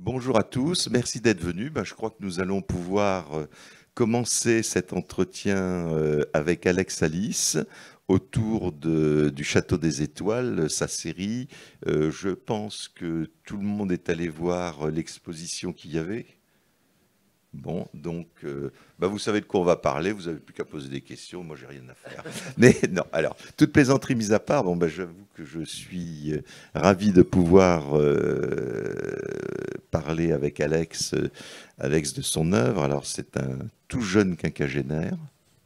Bonjour à tous, merci d'être venus. Ben, je crois que nous allons pouvoir euh, commencer cet entretien euh, avec Alex Alice autour du Château des Étoiles, sa série. Euh, je pense que tout le monde est allé voir l'exposition qu'il y avait. Bon, donc, euh, bah, vous savez de quoi on va parler, vous n'avez plus qu'à poser des questions, moi j'ai rien à faire. Mais non, alors, toute plaisanterie mise à part, bon, bah, j'avoue que je suis euh, ravi de pouvoir euh, parler avec Alex, Alex de son œuvre. Alors, c'est un tout jeune quinquagénaire,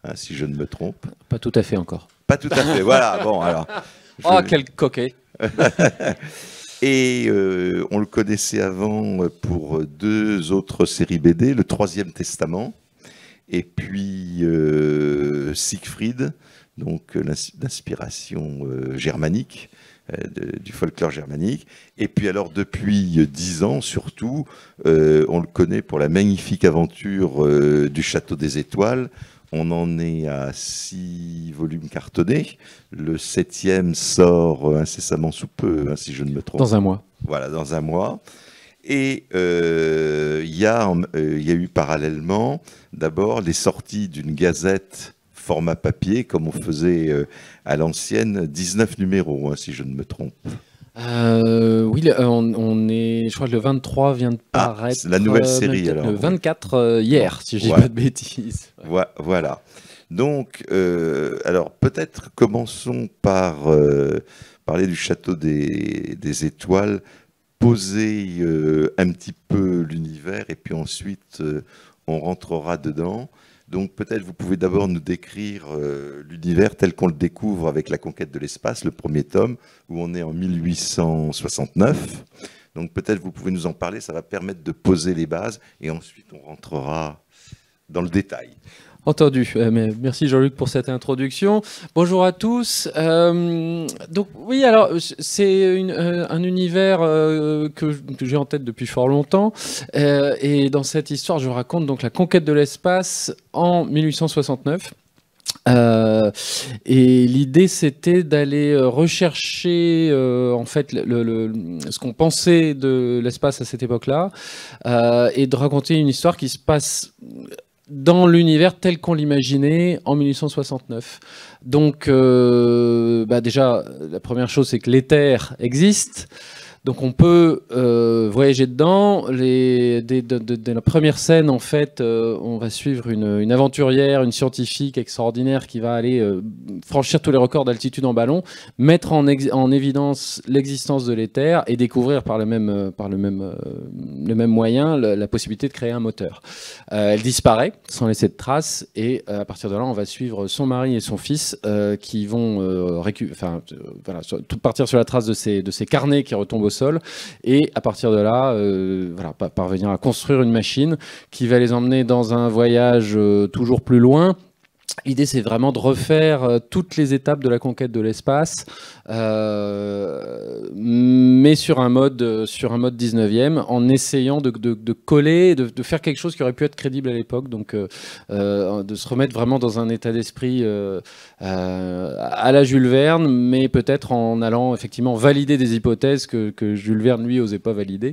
hein, si je ne me trompe. Pas tout à fait encore. Pas tout à fait, voilà, bon, alors. Oh, quel coquet Et euh, on le connaissait avant pour deux autres séries BD, Le Troisième Testament et puis euh, Siegfried, donc l'inspiration euh, germanique. du folklore germanique. Et puis alors depuis dix ans surtout, on le connaît pour la magnifique aventure du Château des Étoiles, on en est à six volumes cartonnés. Le septième sort euh, incessamment sous peu, hein, si je ne me trompe. Dans un mois. Voilà, dans un mois. Et euh, euh, il y, a eu parallèlement d'abord les sorties d'une gazette format papier, comme on faisait à l'ancienne, 19 numéros, hein, si je ne me trompe. Euh, oui, euh, on, est, je crois que le 23 vient de ah, paraître. la nouvelle euh, série, alors. Le 24 hier, si je dis pas de bêtises. Voilà. Donc, alors peut-être commençons par parler du château des, étoiles, poser un petit peu l'univers, et puis ensuite on rentrera dedans. Donc peut-être vous pouvez d'abord nous décrire euh, l'univers tel qu'on le découvre avec la conquête de l'espace, le premier tome, où on est en 1869. Donc peut-être vous pouvez nous en parler, ça va permettre de poser les bases et ensuite on rentrera dans le détail. Entendu. Euh, merci Jean-Luc pour cette introduction. Bonjour à tous. Euh, donc oui, alors c'est euh, un univers que j'ai en tête depuis fort longtemps. et dans cette histoire, je raconte donc la conquête de l'espace en 1869. et l'idée, c'était d'aller rechercher en fait ce qu'on pensait de l'espace à cette époque-là, et de raconter une histoire qui se passe dans l'univers tel qu'on l'imaginait en 1869. Donc, euh, bah déjà, la première chose, c'est que l'éther existe. Donc on peut euh, voyager dedans. Les, dès, la première scène, en fait, euh, on va suivre une, aventurière, une scientifique extraordinaire qui va aller euh, franchir tous les records d'altitude en ballon, mettre en, évidence l'existence de l'éther et découvrir par le même, par le même, le même moyen la, possibilité de créer un moteur. elle disparaît sans laisser de traces et à partir de là, on va suivre son mari et son fils qui vont tout partir sur la trace de ces, de ces carnets qui retombent sol, et à partir de là, euh, parvenir à construire une machine qui va les emmener dans un voyage euh, toujours plus loin, L'idée, c'est vraiment de refaire euh, toutes les étapes de la conquête de l'espace, euh, mais sur un mode, euh, sur un mode 19e, en essayant de, coller, de, faire quelque chose qui aurait pu être crédible à l'époque, donc de se remettre vraiment dans un état d'esprit à la Jules Verne, mais peut-être en allant effectivement valider des hypothèses que, Jules Verne, lui, osait pas valider.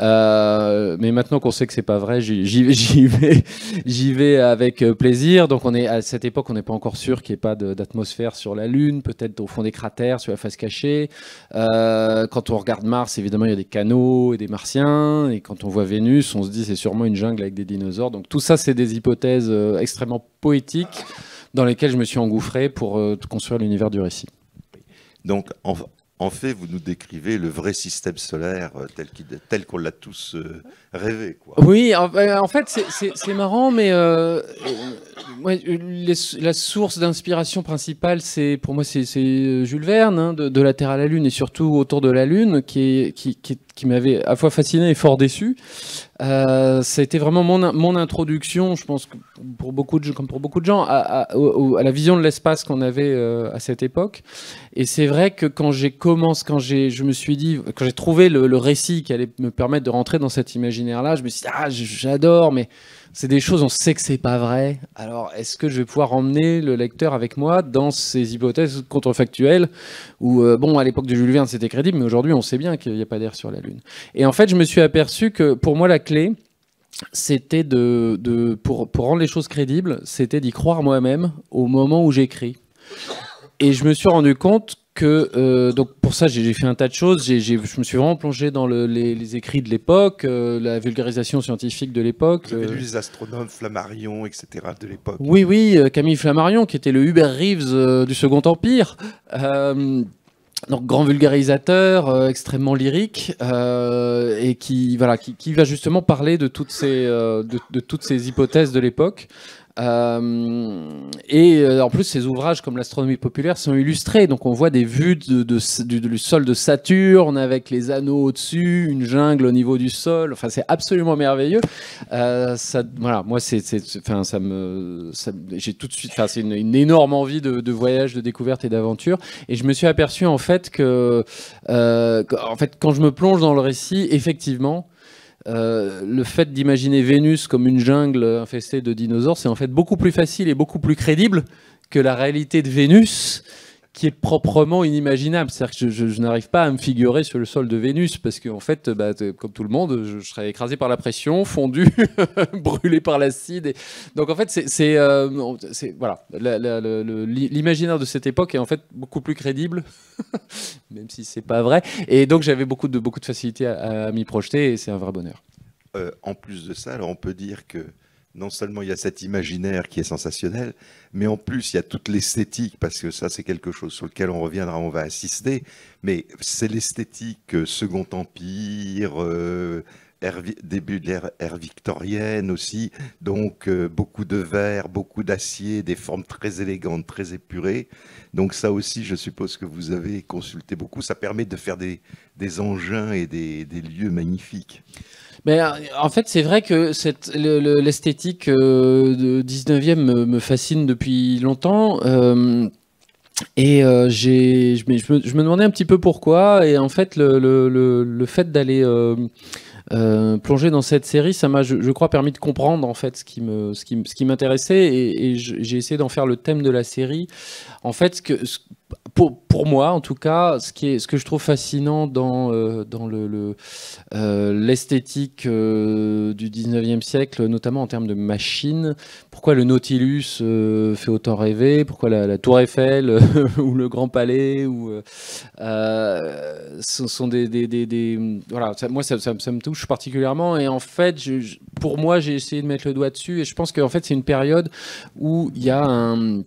mais maintenant qu'on sait que c'est pas vrai, j'y vais, vais avec plaisir, donc on est assez cette époque, on n'est pas encore sûr qu'il n'y ait pas d'atmosphère sur la Lune, peut-être au fond des cratères, sur la face cachée. Euh, quand on regarde Mars, évidemment, il y a des canaux et des martiens. Et quand on voit Vénus, on se dit c'est sûrement une jungle avec des dinosaures. Donc tout ça, c'est des hypothèses euh, extrêmement poétiques dans lesquelles je me suis engouffré pour euh, construire l'univers du récit. Donc, en, en fait, vous nous décrivez le vrai système solaire euh, tel, qu'on tel l'a tous euh, rêvé. Quoi. Oui, en, euh, fait, c'est marrant, mais la source d'inspiration principale, c'est pour moi, c'est Jules Verne, hein, de, la Terre à la Lune, et surtout autour de la Lune, qui, qui, qui, m'avait à fois fasciné et fort déçu. C'était euh, ça a été vraiment mon, introduction, je pense, pour beaucoup de, comme pour beaucoup de gens, à, la vision de l'espace qu'on avait euh, à cette époque. Et c'est vrai que quand j'ai commencé, quand j'ai, je me suis dit, quand j'ai trouvé le, récit qui allait me permettre de rentrer dans cet imaginaire-là, je me suis dit, ah, j'adore, mais c'est des choses, on sait que c'est pas vrai. Alors, est-ce que je vais pouvoir emmener le lecteur avec moi dans ces hypothèses contrefactuelles ou euh, bon, à l'époque de Jules Verne, c'était crédible, mais aujourd'hui, on sait bien qu'il n'y a pas d'air sur la Lune. Et en fait, je me suis aperçu que pour moi, la clé, c'était de, pour, pour rendre les choses crédibles, c'était d'y croire moi-même au moment où j'écris. Et je me suis rendu compte que euh, donc pour ça j'ai fait un tas de choses. je me suis vraiment plongé dans les, écrits de l'époque, euh, la vulgarisation scientifique de l'époque. Vous avez euh. les astronomes Flammarion, etc. de l'époque. Oui, oui, Camille Flammarion qui était le Hubert Reeves du Second Empire. donc grand vulgarisateur, extrêmement lyrique, et qui qui, va justement parler de toutes ces, de, de toutes ces hypothèses de l'époque. Euh, et euh, en plus, ces ouvrages comme l'astronomie populaire sont illustrés, donc on voit des vues de, du, sol de Saturne avec les anneaux au-dessus, une jungle au niveau du sol. Enfin, c'est absolument merveilleux. Euh, voilà, moi, c'est, enfin, ça me, j'ai tout de suite, enfin, c'est une, énorme envie de, voyage, de découverte et d'aventure. Et je me suis aperçu en fait que, en fait, quand je me plonge dans le récit, effectivement. Euh, le fait d'imaginer Vénus comme une jungle infestée de dinosaures, c'est en fait beaucoup plus facile et beaucoup plus crédible que la réalité de Vénus qui est proprement inimaginable. C'est-à-dire que je, n'arrive pas à me figurer sur le sol de Vénus parce qu'en fait, bah, comme tout le monde, je, serais écrasé par la pression, fondu, brûlé par l'acide. Et... Donc en fait, c'est euh, voilà, l'imaginaire de cette époque est en fait beaucoup plus crédible, même si c'est pas vrai. Et donc j'avais beaucoup de beaucoup de facilité à, m'y projeter et c'est un vrai bonheur. Euh, en plus de ça, alors on peut dire que non seulement il y a cet imaginaire qui est sensationnel, mais en plus il y a toute l'esthétique, parce que ça c'est quelque chose sur lequel on reviendra, on va assister, mais c'est l'esthétique euh, Second Empire, euh, début de l'ère victorienne aussi, donc euh, beaucoup de verre, beaucoup d'acier, des formes très élégantes, très épurées. Donc ça aussi, je suppose que vous avez consulté beaucoup, ça permet de faire des, engins et des, des lieux magnifiques. Euh, en fait, c'est vrai que l'esthétique euh, de 19e me, fascine depuis longtemps. Euh, et j'ai, je, me, demandais un petit peu pourquoi. Et en fait, le, fait d'aller plonger dans cette série, ça m'a, je, crois, permis de comprendre en fait ce qui me, ce qui, ce qui m'intéressait, et, j'ai essayé d'en faire le thème de la série. En fait, que, pour, moi, en tout cas, ce, qui est, ce que je trouve fascinant dans, euh, dans l'esthétique le, le, euh, euh, du 19e siècle, notamment en termes de machines, pourquoi le Nautilus fait autant rêver, pourquoi la, Tour Eiffel ou le Grand Palais ou, sont des... des, des, voilà, moi, ça, ça, me touche particulièrement. Et en fait, pour moi, j'ai essayé de mettre le doigt dessus. Et je pense qu'en fait, c'est une période où il y a un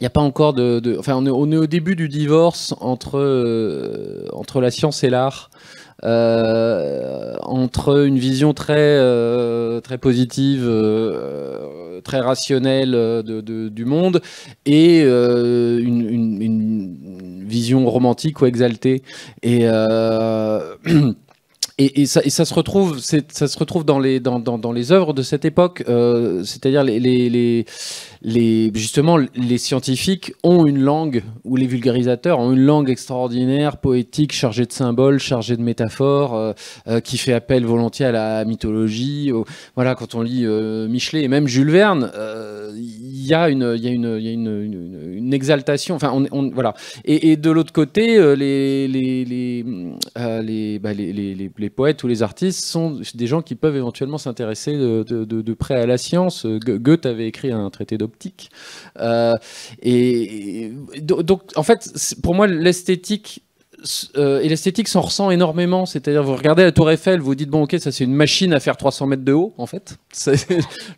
il n'y a pas encore de, de enfin, on est, on est, au début du divorce entre euh, entre la science et l'art, euh, entre une vision très euh, très positive, très rationnelle du monde et une, une, vision romantique ou exaltée et Et, ça, se retrouve, ça se retrouve dans les dans, dans, dans les œuvres de cette époque, euh, c'est-à-dire les, les, les, justement les scientifiques ont une langue ou les vulgarisateurs ont une langue extraordinaire, poétique, chargée de symboles, chargée de métaphores, euh, euh, qui fait appel volontiers à la mythologie. voilà, quand on lit Michelet et même Jules Verne, il y a une il y a une, y a une, une, exaltation. Enfin, on, voilà. Et, de l'autre côté, bah, les les les, les les poètes ou les artistes sont des gens qui peuvent éventuellement s'intéresser de, près à la science. Goethe avait écrit un traité d'optique. Euh, et donc, en fait, pour moi, l'esthétique euh, et l'esthétique s'en ressent énormément. C'est-à-dire, vous regardez la Tour Eiffel, vous dites, bon, ok, ça c'est une machine à faire 300 mètres de haut, en fait.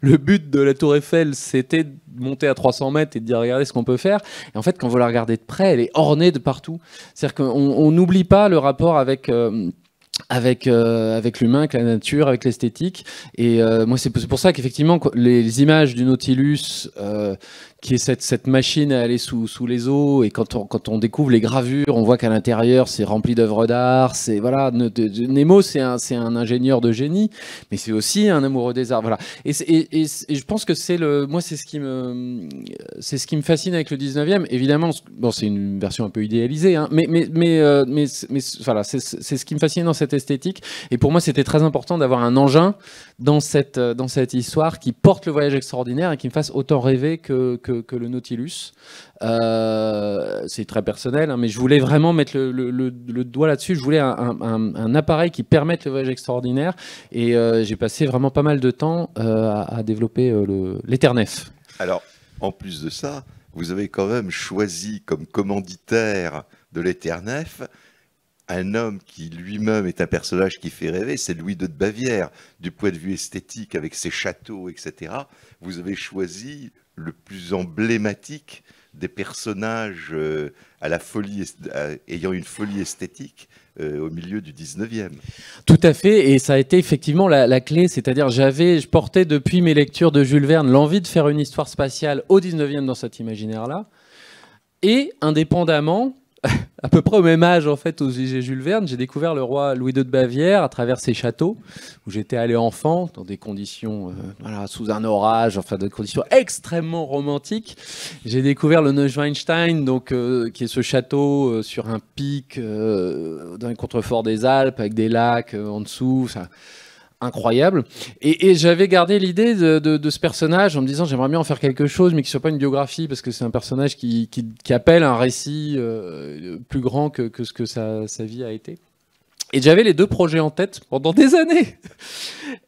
Le but de la Tour Eiffel, c'était de monter à 300 mètres et de dire, regardez ce qu'on peut faire. Et en fait, quand vous la regardez de près, elle est ornée de partout. C'est-à-dire qu'on n'oublie pas le rapport avec. Euh, avec euh, avec l'humain, avec la nature, avec l'esthétique. Et euh, moi, c'est pour ça qu'effectivement, les, images du Nautilus euh, qui est cette, cette, machine à aller sous, sous les eaux. Et quand on, quand on découvre les gravures, on voit qu'à l'intérieur, c'est rempli d'œuvres d'art. C'est voilà, Nemo, c'est un, un, ingénieur de génie, mais c'est aussi un amoureux des arts. Voilà. Et, et, je pense que c'est le, moi, c'est ce qui me, c'est ce qui me fascine avec le 19e. Évidemment, bon, c'est une version un peu idéalisée, hein, mais, mais, mais, euh, mais, voilà, c'est ce qui me fascine dans cette esthétique. Et pour moi, c'était très important d'avoir un engin dans cette, euh, dans cette histoire qui porte le voyage extraordinaire et qui me fasse autant rêver que que, le Nautilus. Euh, c'est très personnel, hein, mais je voulais vraiment mettre le, doigt là-dessus. Je voulais un, appareil qui permette le voyage extraordinaire. Et euh, j'ai passé vraiment pas mal de temps euh, à, à, développer l'Eternef. Alors, en plus de ça, vous avez quand même choisi comme commanditaire de l'Eternef un homme qui lui-même est un personnage qui fait rêver, c'est Louis II de Bavière. Du point de vue esthétique, avec ses châteaux, etc., vous avez choisi le plus emblématique des personnages euh, à la folie, ayant une folie esthétique euh, au milieu du 19e. Tout à fait, et ça a été effectivement la, clé, c'est-à-dire j'avais, je portais depuis mes lectures de Jules Verne l'envie de faire une histoire spatiale au 19e dans cet imaginaire-là, et indépendamment, à peu près au même âge, en fait, aux Jules Verne, j'ai découvert le roi Louis II de Bavière à travers ses châteaux, où j'étais allé enfant, dans des conditions, euh, voilà, sous un orage, enfin, dans des conditions extrêmement romantiques. J'ai découvert le Neuschwanstein, donc, euh, qui est ce château euh, sur un pic, dans le contrefort des Alpes, avec des lacs en dessous incroyable. Et, j'avais gardé l'idée de, ce personnage en me disant j'aimerais bien en faire quelque chose, mais qui soit pas une biographie, parce que c'est un personnage qui, qui, qui, appelle un récit euh, plus grand que, que ce que sa, sa vie a été. Et j'avais les deux projets en tête pendant des années.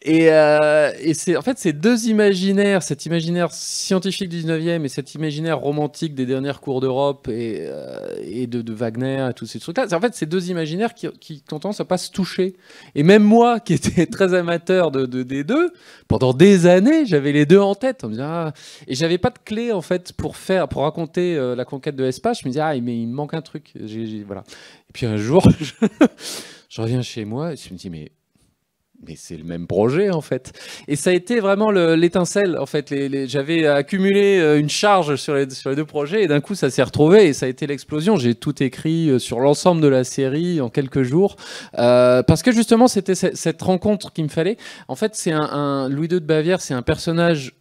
Et, euh, c'est en fait ces deux imaginaires, cet imaginaire scientifique du 19e et cet imaginaire romantique des dernières cours d'Europe et, euh, et de, Wagner et tous ces trucs-là, c'est en fait ces deux imaginaires qui, qui ont tendance à pas se toucher. Et même moi, qui étais très amateur de, des deux, pendant des années, j'avais les deux en tête. Et me n'avais ah, Et j'avais pas de clé en fait pour faire, pour raconter euh, la conquête de l'espace. Je me disais, ah, mais il me manque un truc. voilà. Et puis un jour, je... Je reviens chez moi et je me dis, mais mais c'est le même projet en fait. Et ça a été vraiment l'étincelle en fait. J'avais accumulé euh, une charge sur les, sur les deux projets et d'un coup ça s'est retrouvé et ça a été l'explosion. J'ai tout écrit euh, sur l'ensemble de la série en quelques jours euh, parce que justement c'était cette rencontre qu'il me fallait. En fait c'est un, Louis II de Bavière, c'est un personnage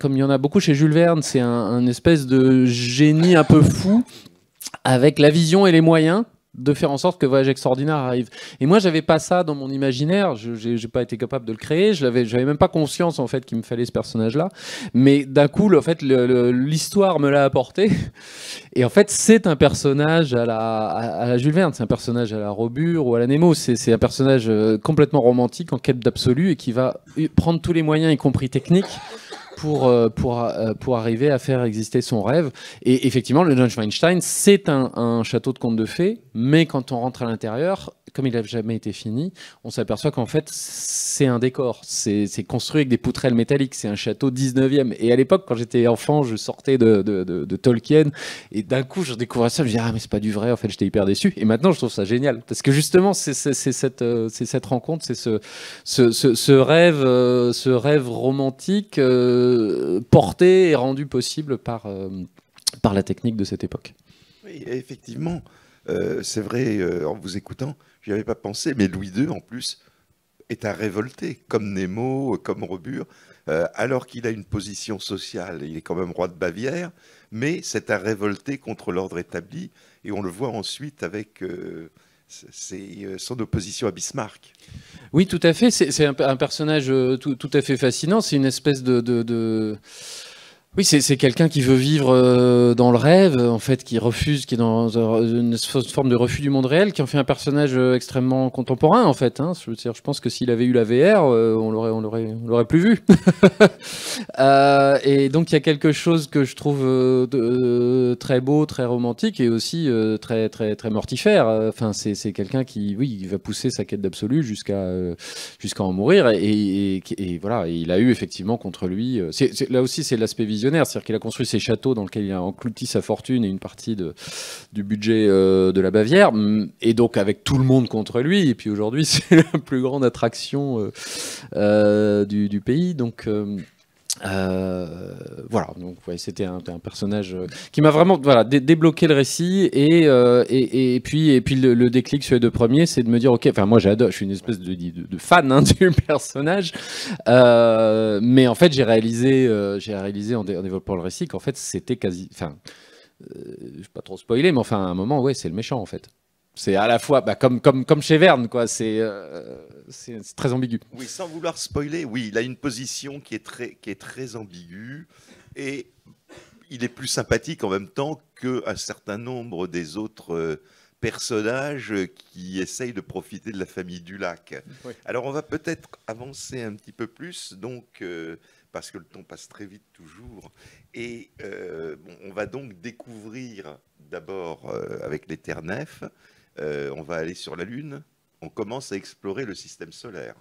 comme il y en a beaucoup chez Jules Verne, c'est un espèce de génie un peu fou avec la vision et les moyens de faire en sorte que Voyage Extraordinaire arrive. Et moi, j'avais pas ça dans mon imaginaire. Je n'ai pas été capable de le créer. Je l'avais, même pas conscience en fait qu'il me fallait ce personnage-là. Mais d'un coup, en fait, l'histoire me l'a apporté. Et en fait, c'est un personnage à la, à, la Jules Verne, c'est un personnage à la Robure ou à la Nemo. C'est, un personnage euh, complètement romantique, en quête d'absolu et qui va euh, prendre tous les moyens, y compris techniques, pour, euh, pour, euh, pour arriver à faire exister son rêve. Et effectivement, le Neuschwanstein, c'est un, château de conte de fées, mais quand on rentre à l'intérieur, comme il n'a jamais été fini, on s'aperçoit qu'en fait, c'est un décor. C'est construit avec des poutrelles métalliques. C'est un château 19e. Et à l'époque, quand j'étais enfant, je sortais de, de, Tolkien. Et d'un coup, je découvrais ça. Je me disais, ah, mais c'est pas du vrai. En fait, j'étais hyper déçu. Et maintenant, je trouve ça génial. Parce que justement, c'est cette, euh, cette rencontre, c'est ce, ce, ce, rêve, ce rêve romantique. Euh, porté et rendu possible par, euh, par la technique de cette époque. Oui, effectivement, euh, c'est vrai, en vous écoutant, n'y avais pas pensé, mais Louis II, en plus, est à révolter, comme Nemo, comme Robur, alors qu'il a une position sociale, il est quand même roi de Bavière, mais c'est à révolter contre l'ordre établi, et on le voit ensuite avec c'est euh, son opposition à Bismarck. Oui, tout à fait. C'est un, personnage euh, tout, à fait fascinant. C'est une espèce de oui, c'est quelqu'un qui veut vivre euh, dans le rêve, en fait, qui refuse, qui est dans une forme de refus du monde réel, qui en fait un personnage euh, extrêmement contemporain, en fait. Hein. Je, pense que s'il avait eu la VR, euh, on l'aurait, on l'aurait, plus vu. et donc il y a quelque chose que je trouve très beau, très romantique et aussi très, très, très mortifère. Enfin, c'est quelqu'un qui, oui, va pousser sa quête d'absolu jusqu'à jusqu'à en mourir. Et, voilà, il a eu effectivement contre lui. là aussi, c'est l'aspect visuel c'est-à-dire qu'il a construit ses châteaux dans lesquels il a enclouti sa fortune et une partie du budget euh, de la Bavière, et donc avec tout le monde contre lui. Et puis aujourd'hui, c'est la plus grande attraction euh, euh, du, du, pays. Donc euh, voilà, donc ouais, c'était un, personnage euh, qui m'a vraiment voilà, débloqué le récit euh, et, et, puis, et puis le, déclic sur les deux premiers, c'est de me dire, ok, enfin moi j'adore, je suis une espèce de, fan hein, du personnage, mais en fait j'ai réalisé, j'ai réalisé en, développant le récit qu'en fait c'était quasi, enfin, je vais pas trop spoiler, mais enfin à un moment, ouais, c'est le méchant en fait. C'est à la fois, bah, comme, comme, comme chez Verne, quoi, c'est c'est très ambigu. Oui, sans vouloir spoiler, oui, il a une position qui est très, qui ambiguë et il est plus sympathique en même temps qu'un certain nombre des autres euh, personnages qui essayent de profiter de la famille du lac. Alors on va peut-être avancer un petit peu plus, donc euh, parce que le temps passe très vite toujours. Et euh, on va donc découvrir d'abord avec les on va aller sur la Lune on commence à explorer le système solaire.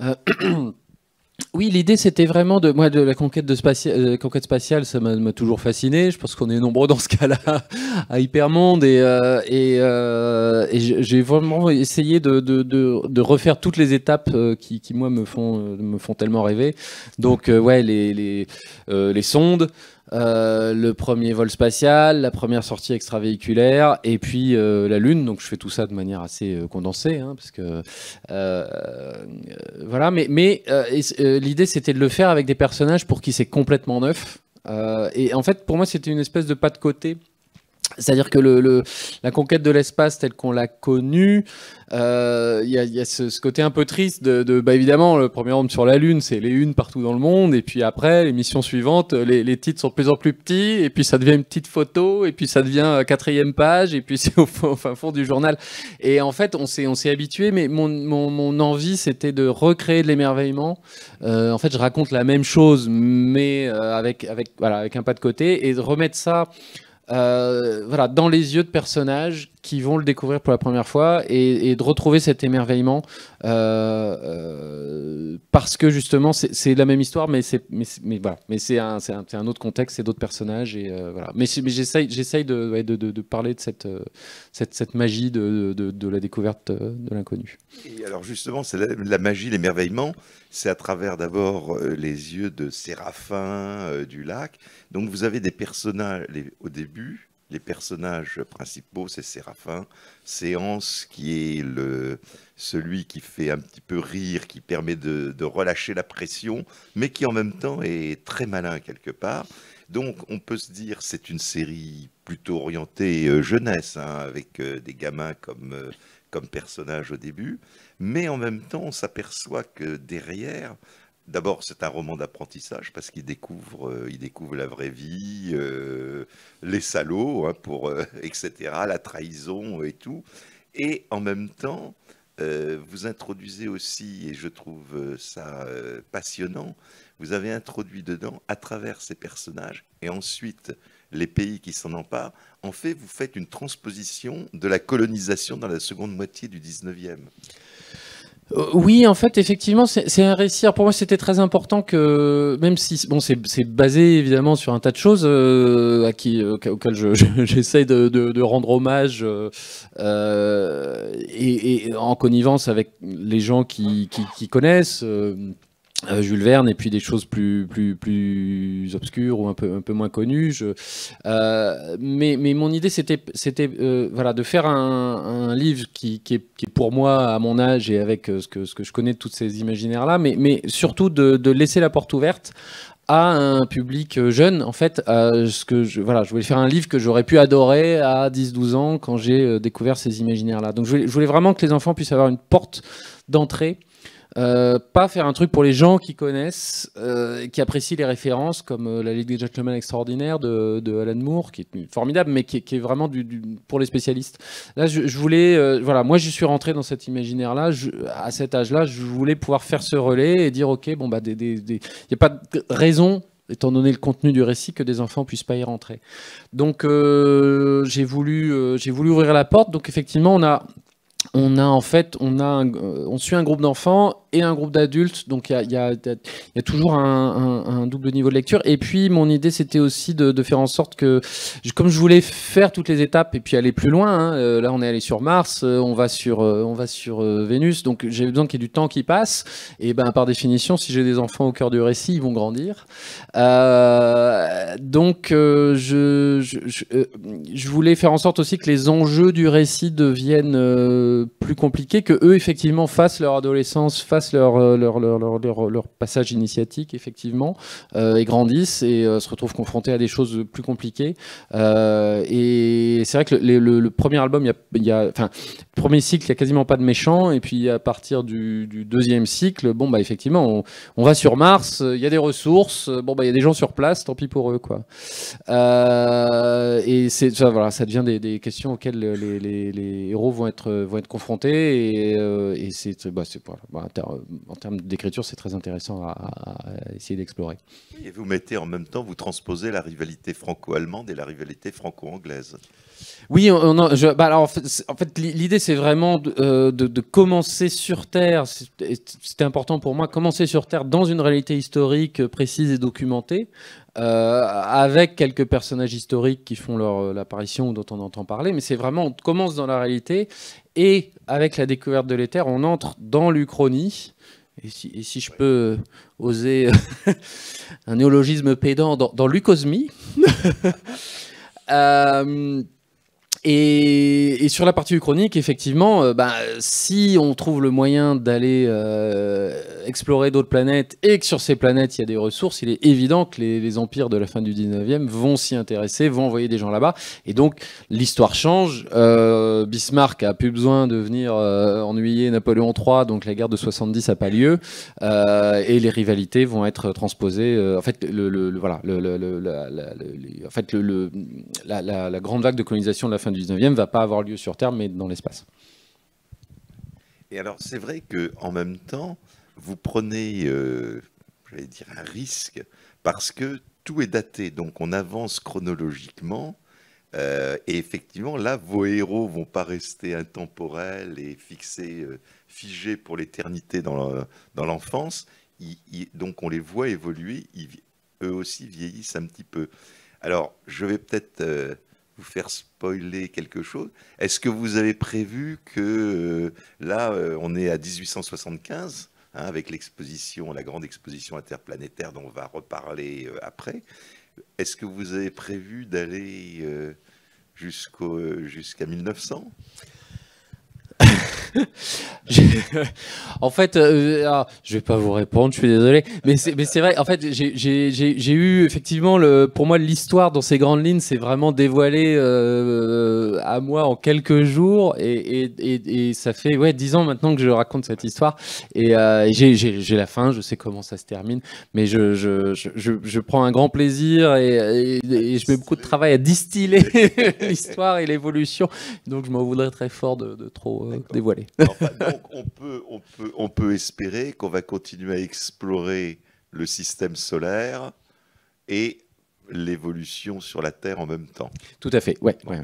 Euh, oui, l'idée c'était vraiment de moi de la conquête de euh, conquête spatiale, ça m'a toujours fasciné. Je pense qu'on est nombreux dans ce cas-là à Hypermonde et, euh, j'ai vraiment essayé de, refaire toutes les étapes qui, moi me font tellement rêver. Donc ouais, les sondes. Euh, le premier vol spatial, la première sortie extravéhiculaire, et puis euh, la Lune. Donc je fais tout ça de manière assez euh, condensée, hein, parce que voilà. Mais, mais l'idée c'était de le faire avec des personnages pour qui c'est complètement neuf. et en fait, pour moi, c'était une espèce de pas de côté c'est-à-dire que le, la conquête de l'espace telle qu'on l'a connue, euh, il y a, ce, côté un peu triste de, bah, évidemment, le premier homme sur la Lune, c'est les unes partout dans le monde, et puis après, les missions suivantes, les, titres sont de plus en plus petits, et puis ça devient une petite photo, et puis ça devient euh, quatrième page, et puis c'est au, fin fond du journal. Et en fait, on s'est, on s'est habitué, mais mon, envie, c'était de recréer de l'émerveillement. Euh, en fait, je raconte la même chose, mais avec, avec, voilà, avec un pas de côté, et de remettre ça euh, voilà, dans les yeux de personnages qui vont le découvrir pour la première fois et, de retrouver cet émerveillement euh, euh, parce que justement c'est la même histoire mais c'est mais, c'est un, autre contexte c'est d'autres personnages et voilà mais, j'essaye de, parler de cette magie de, la découverte de l'inconnu et alors justement c'est la, magie l'émerveillement c'est à travers d'abord euh, les yeux de Séraphin euh, du lac. Donc vous avez des personnages au début, les personnages principaux, c'est Séraphin, Séance qui est le, celui qui fait un petit peu rire, qui permet de, relâcher la pression, mais qui en même temps est très malin quelque part. Donc on peut se dire c'est une série plutôt orientée euh, jeunesse, hein, avec des gamins comme, comme personnages au début. Mais en même temps, on s'aperçoit que derrière, D'abord, c'est un roman d'apprentissage parce qu'il découvre, euh, il découvre la vraie vie, euh, les salauds, hein, pour, euh, etc., la trahison et tout. Et en même temps, vous introduisez aussi, et je trouve ça passionnant, vous avez introduit dedans, à travers ces personnages, et ensuite les pays qui s'en emparent, en fait, vous faites une transposition de la colonisation dans la seconde moitié du 19e. Euh, oui, en fait, effectivement, c'est un récit. pour moi, c'était très important que, même si, bon, c'est basé évidemment sur un tas de choses euh, à qui, euh, auxquelles j'essaie de, rendre hommage et, en connivence avec les gens qui, qui connaissent. Euh, Jules Verne et puis des choses plus, plus, plus obscures ou un peu, un peu moins connues. Euh, mais, mon idée, c'était c'était euh, voilà, de faire un, livre qui, est, pour moi, à mon âge et avec ce, que, ce que je connais de toutes ces imaginaires-là, mais, surtout de, laisser la porte ouverte à un public jeune en fait ce que je, voilà je voulais faire un livre que j'aurais pu adorer à 10 12 ans quand j'ai découvert ces imaginaires là donc je voulais, vraiment que les enfants puissent avoir une porte d'entrée euh, pas faire un truc pour les gens qui connaissent, euh, qui apprécient les références, comme euh, La Ligue des Gentlemen Extraordinaire de, Alan Moore, qui est formidable, mais qui, est vraiment du, pour les spécialistes. Là, je, voulais, euh, voilà, moi, je suis rentré dans cet imaginaire-là, à cet âge-là, je voulais pouvoir faire ce relais et dire, ok, bon, bah, il n'y a pas de raison étant donné le contenu du récit, que des enfants puissent pas y rentrer. Donc j'ai voulu, j'ai voulu ouvrir la porte. Donc effectivement, on a on a en fait, on, a euh, on suit un groupe d'enfants et un groupe d'adultes, donc il y, a, toujours un, double niveau de lecture. Et puis mon idée, c'était aussi de, faire en sorte que, comme je voulais faire toutes les étapes et puis aller plus loin, hein, euh, là on est allé sur Mars, euh, on va sur, on va sur Vénus, donc j'ai besoin qu'il y ait du temps qui passe. Et ben par définition, si j'ai des enfants au cœur du récit, ils vont grandir. donc je, voulais faire en sorte aussi que les enjeux du récit deviennent plus compliqué que eux effectivement fassent leur adolescence, fassent leur, euh, leur, leur, leur, passage initiatique effectivement euh, et grandissent et euh, se retrouvent confrontés à des choses plus compliquées. et c'est vrai que le, premier album, il y a, enfin, premier cycle, il y a quasiment pas de méchants et puis à partir du, deuxième cycle, bon bah effectivement, on, on va sur Mars, il y a des ressources, bon bah il y a des gens sur place, tant pis pour eux quoi. et c'est ça, voilà, ça devient des, questions auxquelles les, les, héros vont être confrontés confronté et, euh, et c'est bah, bah en termes d'écriture c'est très intéressant à, essayer d'explorer. Et vous mettez en même temps, vous transposez la rivalité franco-allemande et la rivalité franco-anglaise. Oui, on, je, bah, alors, en fait, l'idée c'est vraiment de, euh, commencer sur Terre, c'était important pour moi, commencer sur Terre dans une réalité historique précise et documentée, euh, avec quelques personnages historiques qui font leur euh, dont on entend parler, mais c'est vraiment, on commence dans la réalité, et avec la découverte de l'éther, on entre dans l'Uchronie, et si, je peux euh, oser un néologisme pédant, dans, l'Ucosmie. Et, sur la partie du chronique, effectivement, euh, bah, si on trouve le moyen d'aller euh, explorer d'autres planètes et que sur ces planètes il y a des ressources, il est évident que les, empires de la fin du 19e vont s'y intéresser, vont envoyer des gens là-bas. Et donc l'histoire change. Euh, Bismarck a plus besoin de venir ennuyer Napoléon III, donc la guerre de 70 n'a pas lieu. et les rivalités vont être transposées. en fait, le, voilà, la, en fait la grande vague de colonisation de la fin 19e va pas avoir lieu sur Terre, mais dans l'espace. Et alors, c'est vrai que en même temps, vous prenez, euh, j'allais dire, un risque parce que tout est daté, donc on avance chronologiquement. Euh, et effectivement, là, vos héros vont pas rester intemporels et fixés, euh, figés pour l'éternité dans l'enfance. donc, on les voit évoluer. Ils, eux aussi vieillissent un petit peu. Alors, je vais peut-être euh, vous faire spoiler quelque chose. Est-ce que vous avez prévu que euh, là, euh, on est à 1875 hein, avec l'exposition, la grande exposition interplanétaire dont on va reparler euh, après. Est-ce que vous avez prévu d'aller jusqu'à 1900 en fait, je euh, ne euh, ah, je vais pas vous répondre, je suis désolé, mais c'est, mais c'est vrai. En fait, j'ai, eu effectivement le, pour moi, l'histoire dans ses grandes lignes, c'est vraiment dévoilé euh, à moi en quelques jours, et, ça fait ouais dix ans maintenant que je raconte cette histoire, et j'ai la fin, je sais comment ça se termine, mais je, je, prends un grand plaisir et, je mets beaucoup de travail à distiller l'histoire et l'évolution, donc je m'en voudrais très fort de, de trop euh, dévoilé. Bah, donc, on peut, on peut, on peut espérer qu'on va continuer à explorer le système solaire et l'évolution sur la Terre en même temps. Tout à fait, oui. ouais,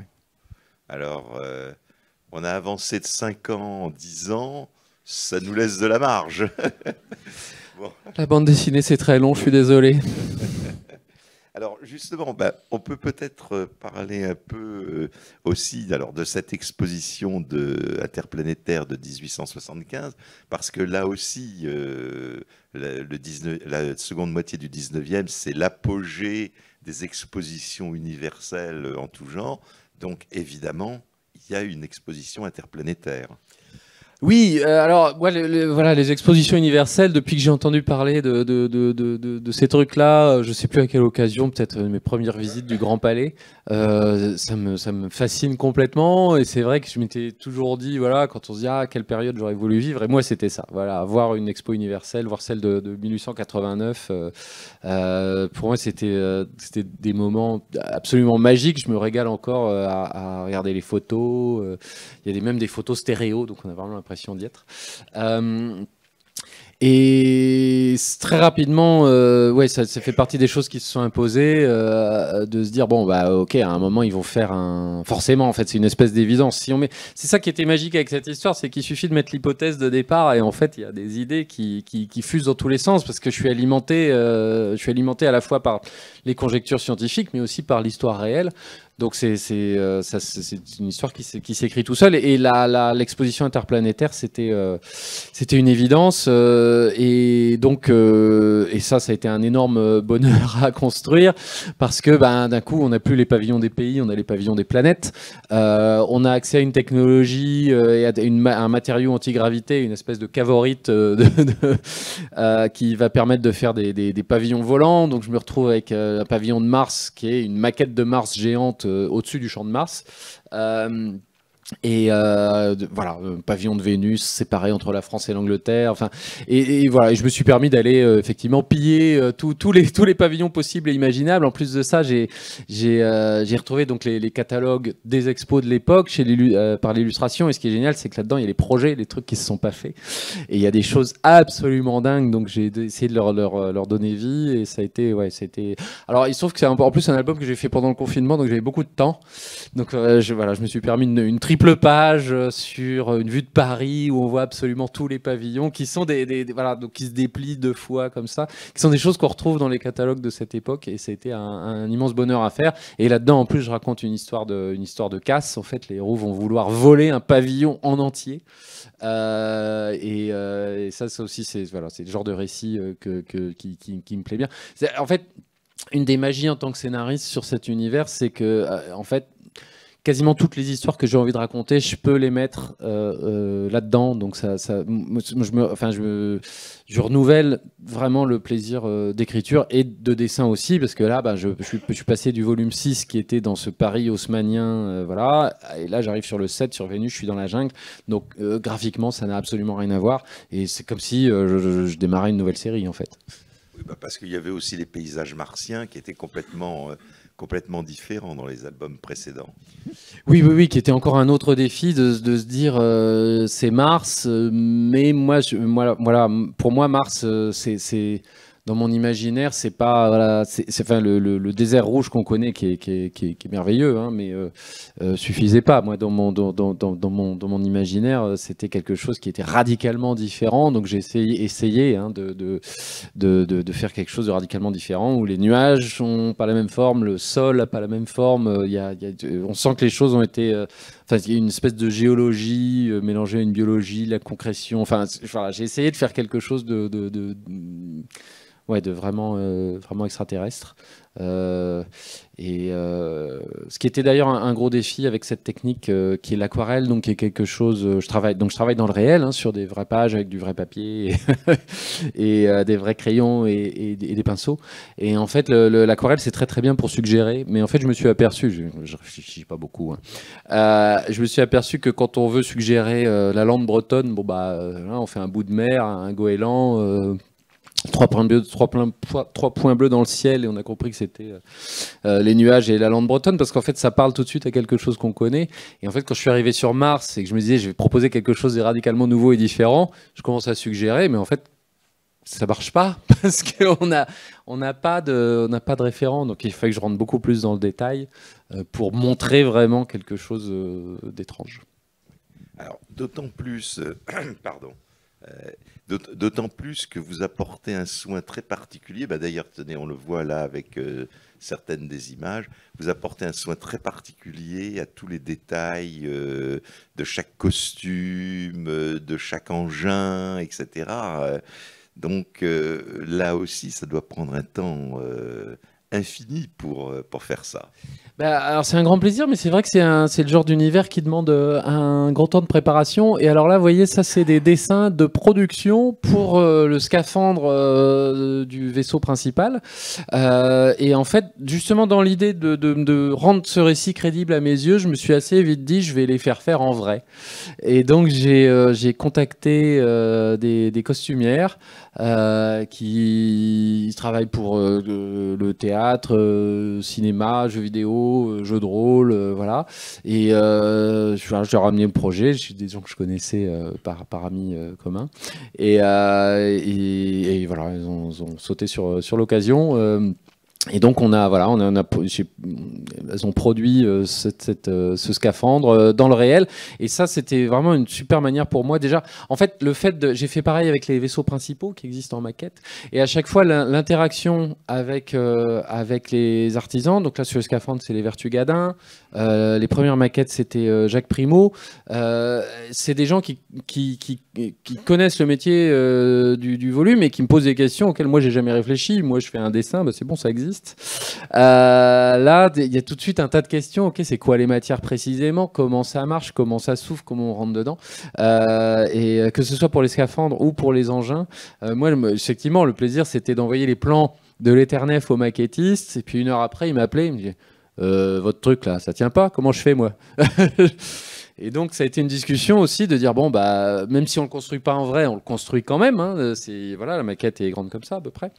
Alors, euh, on a avancé de 5 ans en 10 ans, ça nous laisse de la marge. La bande dessinée, c'est très long, je suis désolé. Alors justement, ben, on peut peut-être euh, parler un peu euh, aussi de cette exposition interplanétaire de 1875, parce que là aussi, euh, la, la seconde moitié du 19e, c'est l'apogée des expositions universelles en tout genre. Donc évidemment, il y a une exposition interplanétaire. Oui, euh, alors voilà, les expositions universelles, depuis que j'ai entendu parler de, de, de, de ces trucs-là, euh, je ne sais plus à quelle occasion, peut-être euh, mes premières visites du Grand Palais, ça, me, ça, me, fascine complètement. Et c'est vrai que je m'étais toujours dit, voilà, quand on se dit, à ah, quelle période j'aurais voulu vivre, et moi c'était ça, voilà, voir une expo universelle, voir celle de, 1889, pour moi c'était des moments absolument magiques. Je me régale encore à, à regarder les photos. Il y a même des photos stéréo, donc on a vraiment l'impression l'impression d'y être. Euh, et très rapidement, euh, ouais, ça, fait partie des choses qui se sont imposées, euh, de se dire bon bah ok, à un moment ils vont faire un. Forcément, en fait, c'est une espèce d'évidence. Si on met, c'est ça qui était magique avec cette histoire, c'est qu'il suffit de mettre l'hypothèse de départ et en fait il y a des idées qui, qui, fusent dans tous les sens parce que je suis alimenté, je suis alimenté à la fois par les conjectures scientifiques, mais aussi par l'histoire réelle. Donc euh, c'est une histoire qui s'écrit tout seul. Et l'exposition interplanétaire, c'était euh, une évidence. Euh, et donc, ça, ça a été un énorme bonheur à construire parce que ben, d'un coup, on n'a plus les pavillons des pays, on a les pavillons des planètes. on a accès à une technologie et à, un matériau antigravité, une espèce de cavorite qui va permettre de faire des, pavillons volants. Donc je me retrouve avec un pavillon de Mars qui est une maquette de Mars géante euh, au-dessus du champ de Mars. Euh, et euh, voilà, euh, pavillon de Vénus séparé entre la France et l'Angleterre. Enfin, et, voilà, et je me suis permis d'aller euh, effectivement piller euh, les, tous les pavillons possibles et imaginables. En plus de ça, j'ai j'ai euh, retrouvé donc les, catalogues des expos de l'époque par l'illustration. Et ce qui est génial, c'est que là-dedans, il y a les projets, les trucs qui se sont pas faits. Et il y a des choses absolument dingues. Donc j'ai essayé de leur, leur, leur, donner vie. Et ça a été, ouais, c'était. Alors il se trouve que c'est en plus un album que j'ai fait pendant le confinement, donc j'avais beaucoup de temps. Donc voilà, je me suis permis une, une triple pleupage euh, sur une vue de Paris où on voit absolument tous les pavillons qui sont des, voilà donc qui se déplient deux fois comme ça, qui sont des choses qu'on retrouve dans les catalogues de cette époque et ça a été un, immense bonheur à faire. Et là-dedans, en plus, je raconte une histoire de une histoire de casse. En fait, les héros vont vouloir voler un pavillon en entier. Euh, euh, et, ça, ça aussi, c'est voilà, c'est le genre de récit que, qui, me plaît bien. En fait, une des magies en tant que scénariste sur cet univers, c'est que en fait quasiment toutes les histoires que j'ai envie de raconter, je peux les mettre euh, euh, là-dedans. Donc, ça, je, me, enfin, je, renouvelle vraiment le plaisir euh, d'écriture et de dessin aussi, parce que là, bah, je, suis, passé du volume 6 qui était dans ce Paris haussmanien, voilà, et là, j'arrive sur le 7, sur Vénus, je suis dans la jungle. Donc, graphiquement, ça n'a absolument rien à voir. Et c'est comme si je démarrais une nouvelle série, en fait bah, parce qu'il y avait aussi les paysages martiens qui étaient complètement complètement différent dans les albums précédents. Oui, oui, oui, qui était encore un autre défi de, se dire euh, c'est Mars, euh, mais moi, je, moi, voilà, pour moi, Mars, euh, c'est dans mon imaginaire, c'est pas voilà, c'est enfin le, désert rouge qu'on connaît qui est, qui merveilleux, hein, mais euh, euh, suffisait pas. Moi, dans mon dans, mon dans mon imaginaire, euh, c'était quelque chose qui était radicalement différent. Donc j'ai essayé, essayé hein, de, de, faire quelque chose de radicalement différent où les nuages sont pas la même forme, le sol n'a pas la même forme. Euh, il y on sent que les choses ont été Enfin, il y a une espèce de géologie mélangée à une biologie, la concrétion. Enfin, j'ai essayé de faire quelque chose de, de, ouais, de vraiment, euh, vraiment extraterrestre. Euh, et euh, ce qui était d'ailleurs un, gros défi avec cette technique qui est l'aquarelle, donc est quelque chose. je travaille donc je travaille dans le réel hein, sur des vraies pages avec du vrai papier et, des vrais crayons et, des pinceaux. Et en fait, l'aquarelle c'est très très bien pour suggérer. Mais en fait, je me suis aperçu, je, ne réfléchis pas beaucoup, hein, je me suis aperçu que quand on veut suggérer la lampe bretonne, bon bah hein, on fait un bout de mer, un goéland Trois points, bleus, trois, trois points bleus dans le ciel et on a compris que c'était euh, euh, les nuages et la lande bretonne parce qu'en fait ça parle tout de suite à quelque chose qu'on connaît et en fait quand je suis arrivé sur Mars et que je me disais je vais proposer quelque chose de radicalement nouveau et différent je commence à suggérer mais en fait ça marche pas parce qu'on n'a on a pas, de, on pas de référent. Donc il fallait que je rentre beaucoup plus dans le détail euh, pour montrer vraiment quelque chose d'étrange. Alors d'autant plus, pardon, euh, d'autant plus que vous apportez un soin très particulier. Bah D'ailleurs, tenez, on le voit là avec euh, certaines des images. Vous apportez un soin très particulier à tous les détails euh, de chaque costume, de chaque engin, etc. Donc là aussi, ça doit prendre un temps infini pour, euh, pour faire ça. Bah, alors c'est un grand plaisir, mais c'est vrai que c'est le genre d'univers qui demande euh, un grand temps de préparation. Et alors là, vous voyez, ça c'est des dessins de production pour euh, le scaphandre du vaisseau principal. et en fait, justement dans l'idée de, rendre ce récit crédible à mes yeux, je me suis assez vite dit, je vais les faire faire en vrai. Et donc j'ai contacté des, costumières qui travaillent pour le théâtre euh, cinéma, jeux vidéo, euh, jeux de rôle, euh, voilà. Et je, leur ai ramené le projet, des gens que je connaissais par, par amis communs. Et, voilà, ils ont, ont, sauté sur, sur l'occasion. Et donc on a voilà, on a, on a elles ont produit euh, euh, ce scaphandre euh, dans le réel et ça c'était vraiment une super manière pour moi déjà. En fait le fait de j'ai fait pareil avec les vaisseaux principaux qui existent en maquette et à chaque fois l'interaction avec avec les artisans donc là sur le scaphandre c'est les vertus gadins. Euh, les premières maquettes, c'était euh, Jacques Primo. Euh, c'est des gens qui, connaissent le métier du, volume et qui me posent des questions auxquelles moi, j'ai jamais réfléchi. Moi, je fais un dessin, mais bah, c'est bon, ça existe. là, il y a tout de suite un tas de questions. Ok, c'est quoi les matières précisément Comment ça marche Comment ça souffle Comment on rentre dedans Et que ce soit pour les scaphandres ou pour les engins, moi, effectivement, le plaisir, c'était d'envoyer les plans de l'Eternef aux maquettistes Et puis une heure après, il m'appelait, il me dit... Euh, votre truc là, ça tient pas, comment je fais moi Et donc ça a été une discussion aussi de dire bon bah même si on le construit pas en vrai, on le construit quand même. Hein, c'est voilà la maquette est grande comme ça à peu près.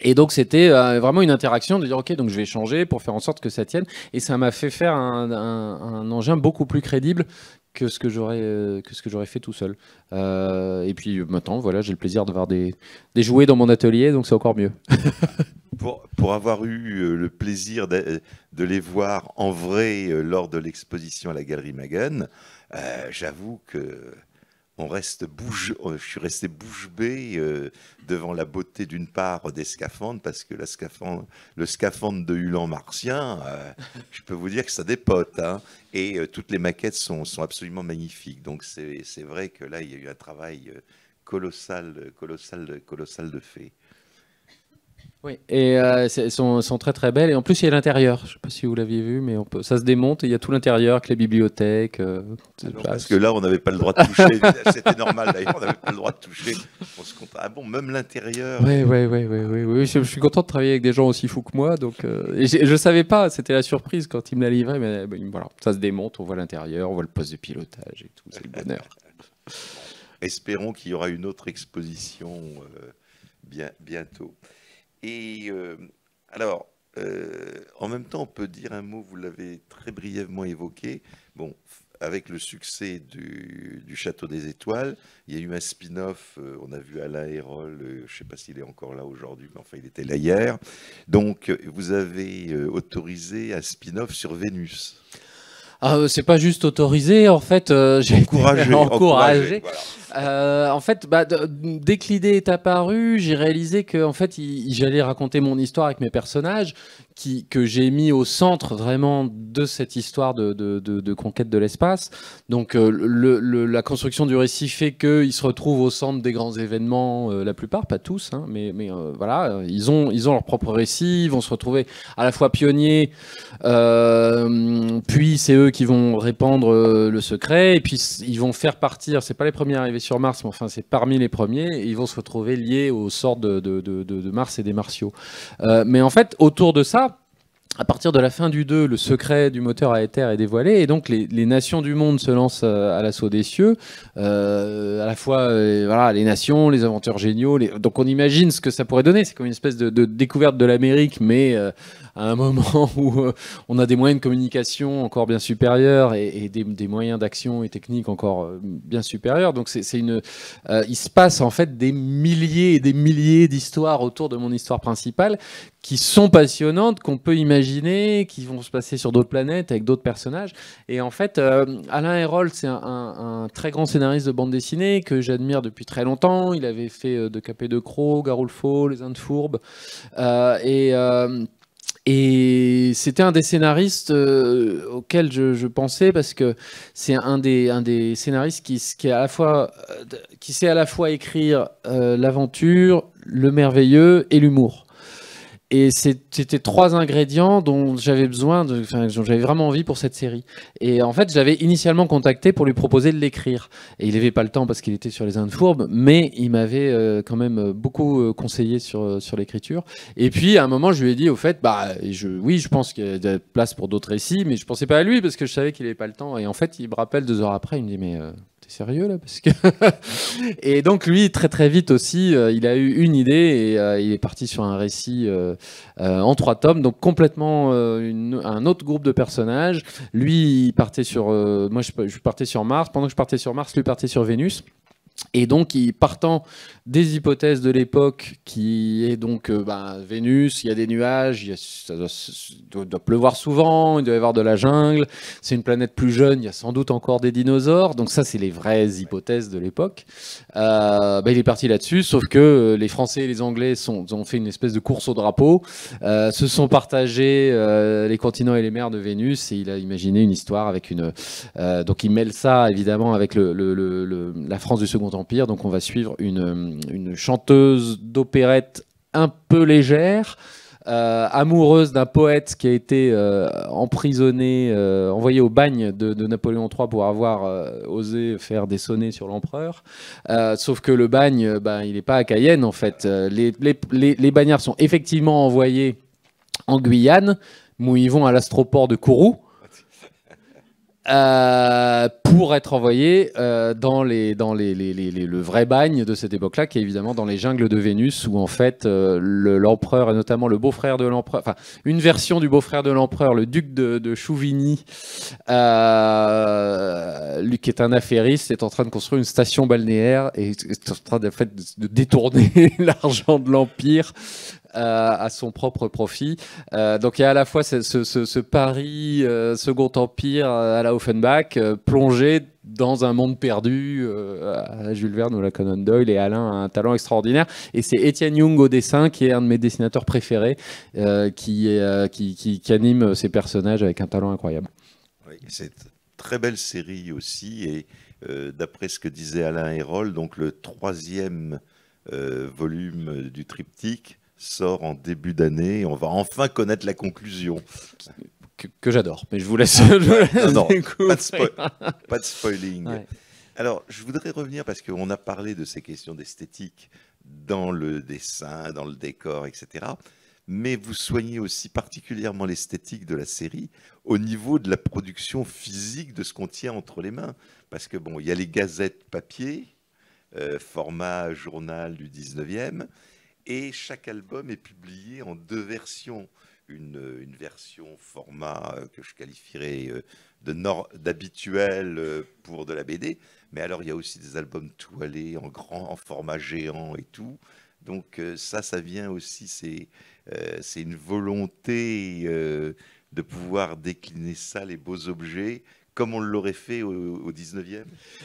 Et donc c'était euh, vraiment une interaction de dire ok donc je vais changer pour faire en sorte que ça tienne. Et ça m'a fait faire un, engin beaucoup plus crédible que ce que j'aurais euh, que ce que j'aurais fait tout seul. et puis maintenant voilà j'ai le plaisir de des, des jouets dans mon atelier donc c'est encore mieux. pour, avoir eu euh, le plaisir euh, de, les voir en vrai euh, lors de l'exposition à la Galerie Magan, j'avoue que on reste je suis resté bouche bée devant la beauté d'une part des scaphandres, parce que le scaphandre de Hulan Martien, je peux vous dire que ça dépote. Hein. et toutes les maquettes sont, absolument magnifiques. Donc c'est vrai que là, il y a eu un travail colossal, colossal, colossal de fait. Oui, et euh, elles sont, très très belles. Et en plus, il y a l'intérieur. Je ne sais pas si vous l'aviez vu, mais on peut... ça se démonte. Et il y a tout l'intérieur, avec les bibliothèques. Euh, parce que là, on n'avait pas le droit de toucher. C'était normal d'ailleurs, on n'avait pas le droit de toucher. On se Ah bon, même l'intérieur. Oui, oui, oui, oui, oui, Je, suis content de travailler avec des gens aussi fous que moi. Donc, euh, je ne savais pas. C'était la surprise quand il me l'a livré. Mais voilà, ça se démonte. On voit l'intérieur, on voit le poste de pilotage et tout. C'est le bonheur. Espérons qu'il y aura une autre exposition bientôt. Et euh, alors, euh, en même temps, on peut dire un mot, vous l'avez très brièvement évoqué. Bon, avec le succès du, Château des Étoiles, il y a eu un spin-off. Euh, on a vu Alain Hérol, je ne sais pas s'il est encore là aujourd'hui, mais enfin, il était là hier. Donc, vous avez autorisé un spin-off sur Vénus. Ah, euh, c'est pas juste autorisé, en fait, euh, j'ai encouragé. encouragé. Euh, en fait, bah, dès que l'idée est apparue, j'ai réalisé que en fait, j'allais raconter mon histoire avec mes personnages, que j'ai mis au centre vraiment de cette histoire de, de, conquête de l'espace. Donc euh, le, la construction du récit fait qu'ils se retrouvent au centre des grands événements, euh, la plupart, pas tous, hein, mais, mais euh, voilà, ils ont, ils ont leur propre récit, ils vont se retrouver à la fois pionniers, puis c'est eux qui vont répandre le secret, et puis ils vont faire partir, c'est pas les premiers arrivés sur Mars, mais enfin c'est parmi les premiers, et ils vont se retrouver liés au sort de, de Mars et des martiaux. mais en fait, autour de ça, à partir de la fin du 2, le secret du moteur à éther est dévoilé, et donc les, nations du monde se lancent euh, à l'assaut des cieux, euh, à la fois euh, voilà, les nations, les inventeurs géniaux, donc on imagine ce que ça pourrait donner, c'est comme une espèce de, découverte de l'Amérique, mais euh, à un moment où euh, on a des moyens de communication encore bien supérieurs et, des, moyens d'action et techniques encore euh, bien supérieurs. Donc c'est une, euh, il se passe en fait des milliers et des milliers d'histoires autour de mon histoire principale qui sont passionnantes, qu'on peut imaginer, qui vont se passer sur d'autres planètes avec d'autres personnages. Et en fait, Alain Herold, c'est un, très grand scénariste de bande dessinée que j'admire depuis très longtemps. Il avait fait De Capé de Croc, Garou Faux, Les Indes Fourbes. et. Et c'était un des scénaristes euh, auxquels je, pensais parce que c'est un des, scénaristes qui, sait à la fois écrire euh, l'aventure, le merveilleux et l'humour et c'était trois ingrédients dont j'avais besoin, dont j'avais vraiment envie pour cette série. Et en fait, j'avais initialement contacté pour lui proposer de l'écrire. Et il n'avait pas le temps parce qu'il était sur les Indes fourbes, mais il m'avait euh, quand même euh, beaucoup euh, conseillé sur, sur l'écriture. Et puis, à un moment, je lui ai dit, au fait, bah, oui, je pense qu'il y a de la place pour d'autres récits, mais je ne pensais pas à lui parce que je savais qu'il n'avait pas le temps. Et en fait, il me rappelle deux heures après, il me dit, mais sérieux là parce que Et donc lui, très très vite aussi, euh, il a eu une idée et euh, il est parti sur un récit euh, en trois tomes, donc complètement un autre groupe de personnages. Lui, il partait sur, moi je, je partais sur Mars. Pendant que je partais sur Mars, lui partait sur Vénus. Et donc, partant des hypothèses de l'époque qui est donc euh, bah, Vénus, il y a des nuages, il ça, doit, pleuvoir souvent, il doit y avoir de la jungle, c'est une planète plus jeune, il y a sans doute encore des dinosaures, donc ça c'est les vraies hypothèses de l'époque. Euh, bah, il est parti là-dessus, sauf que euh, les Français et les Anglais ont fait une espèce de course au drapeau, se sont partagés les continents et les mers de Vénus, et il a imaginé une histoire avec une... donc il mêle ça évidemment avec la France du Second Empire, donc on va suivre une euh, une chanteuse d'opérette un peu légère. Euh, amoureuse d'un poète qui a été euh, emprisonné, envoyé au bagne de, Napoléon III pour avoir osé faire des sonnets sur l'empereur. sauf que le bagne, ben, il n'est pas à Cayenne en fait. Les, les, bagnards sont effectivement envoyés en Guyane, où ils vont à l'astroport de Kourou. Euh, pour être envoyé euh, dans, les, dans les, les, les, le vrai bagne de cette époque-là, qui est évidemment dans les jungles de Vénus, où en fait euh, l'empereur, et notamment le beau-frère de l'empereur, enfin une version du beau-frère de l'empereur, le duc de, de Chouvigny, euh, lui qui est un affairiste, est en train de construire une station balnéaire et est en train de, fait, de détourner l'argent de l'Empire à, son propre profit. Euh, donc il y a à la fois ce, ce, Paris euh, Second Empire euh, à la Offenbach plongé dans un monde perdu Jules Verne ou la Conan Doyle et Alain a un talent extraordinaire et c'est Étienne Jung au dessin qui est un de mes dessinateurs préférés qui, anime ses personnages avec un talent incroyable. Oui, c'est très belle série aussi. Et d'après ce que disait Alain Hérol, donc le troisième volume du triptyque sort en début d'année. On va enfin connaître la conclusion. Que, j'adore, mais je vous laisse. pas, de spoiling. Alors, je voudrais revenir parce qu'on a parlé de ces questions d'esthétique dans le dessin, dans le décor, etc. Mais vous soignez aussi particulièrement l'esthétique de la série au niveau de la production physique de ce qu'on tient entre les mains. Parce que bon, il y a les gazettes papier, euh, format journal du 19e, et chaque album est publié en deux versions. Une, euh, une version format euh, que je qualifierais euh, d'habituel pour de la BD. Mais alors, il y a aussi des albums toilés en grand, en format géant et tout. Donc ça, ça vient aussi, c'est une volonté de pouvoir décliner ça, les beaux objets, comme on l'aurait fait au, 19e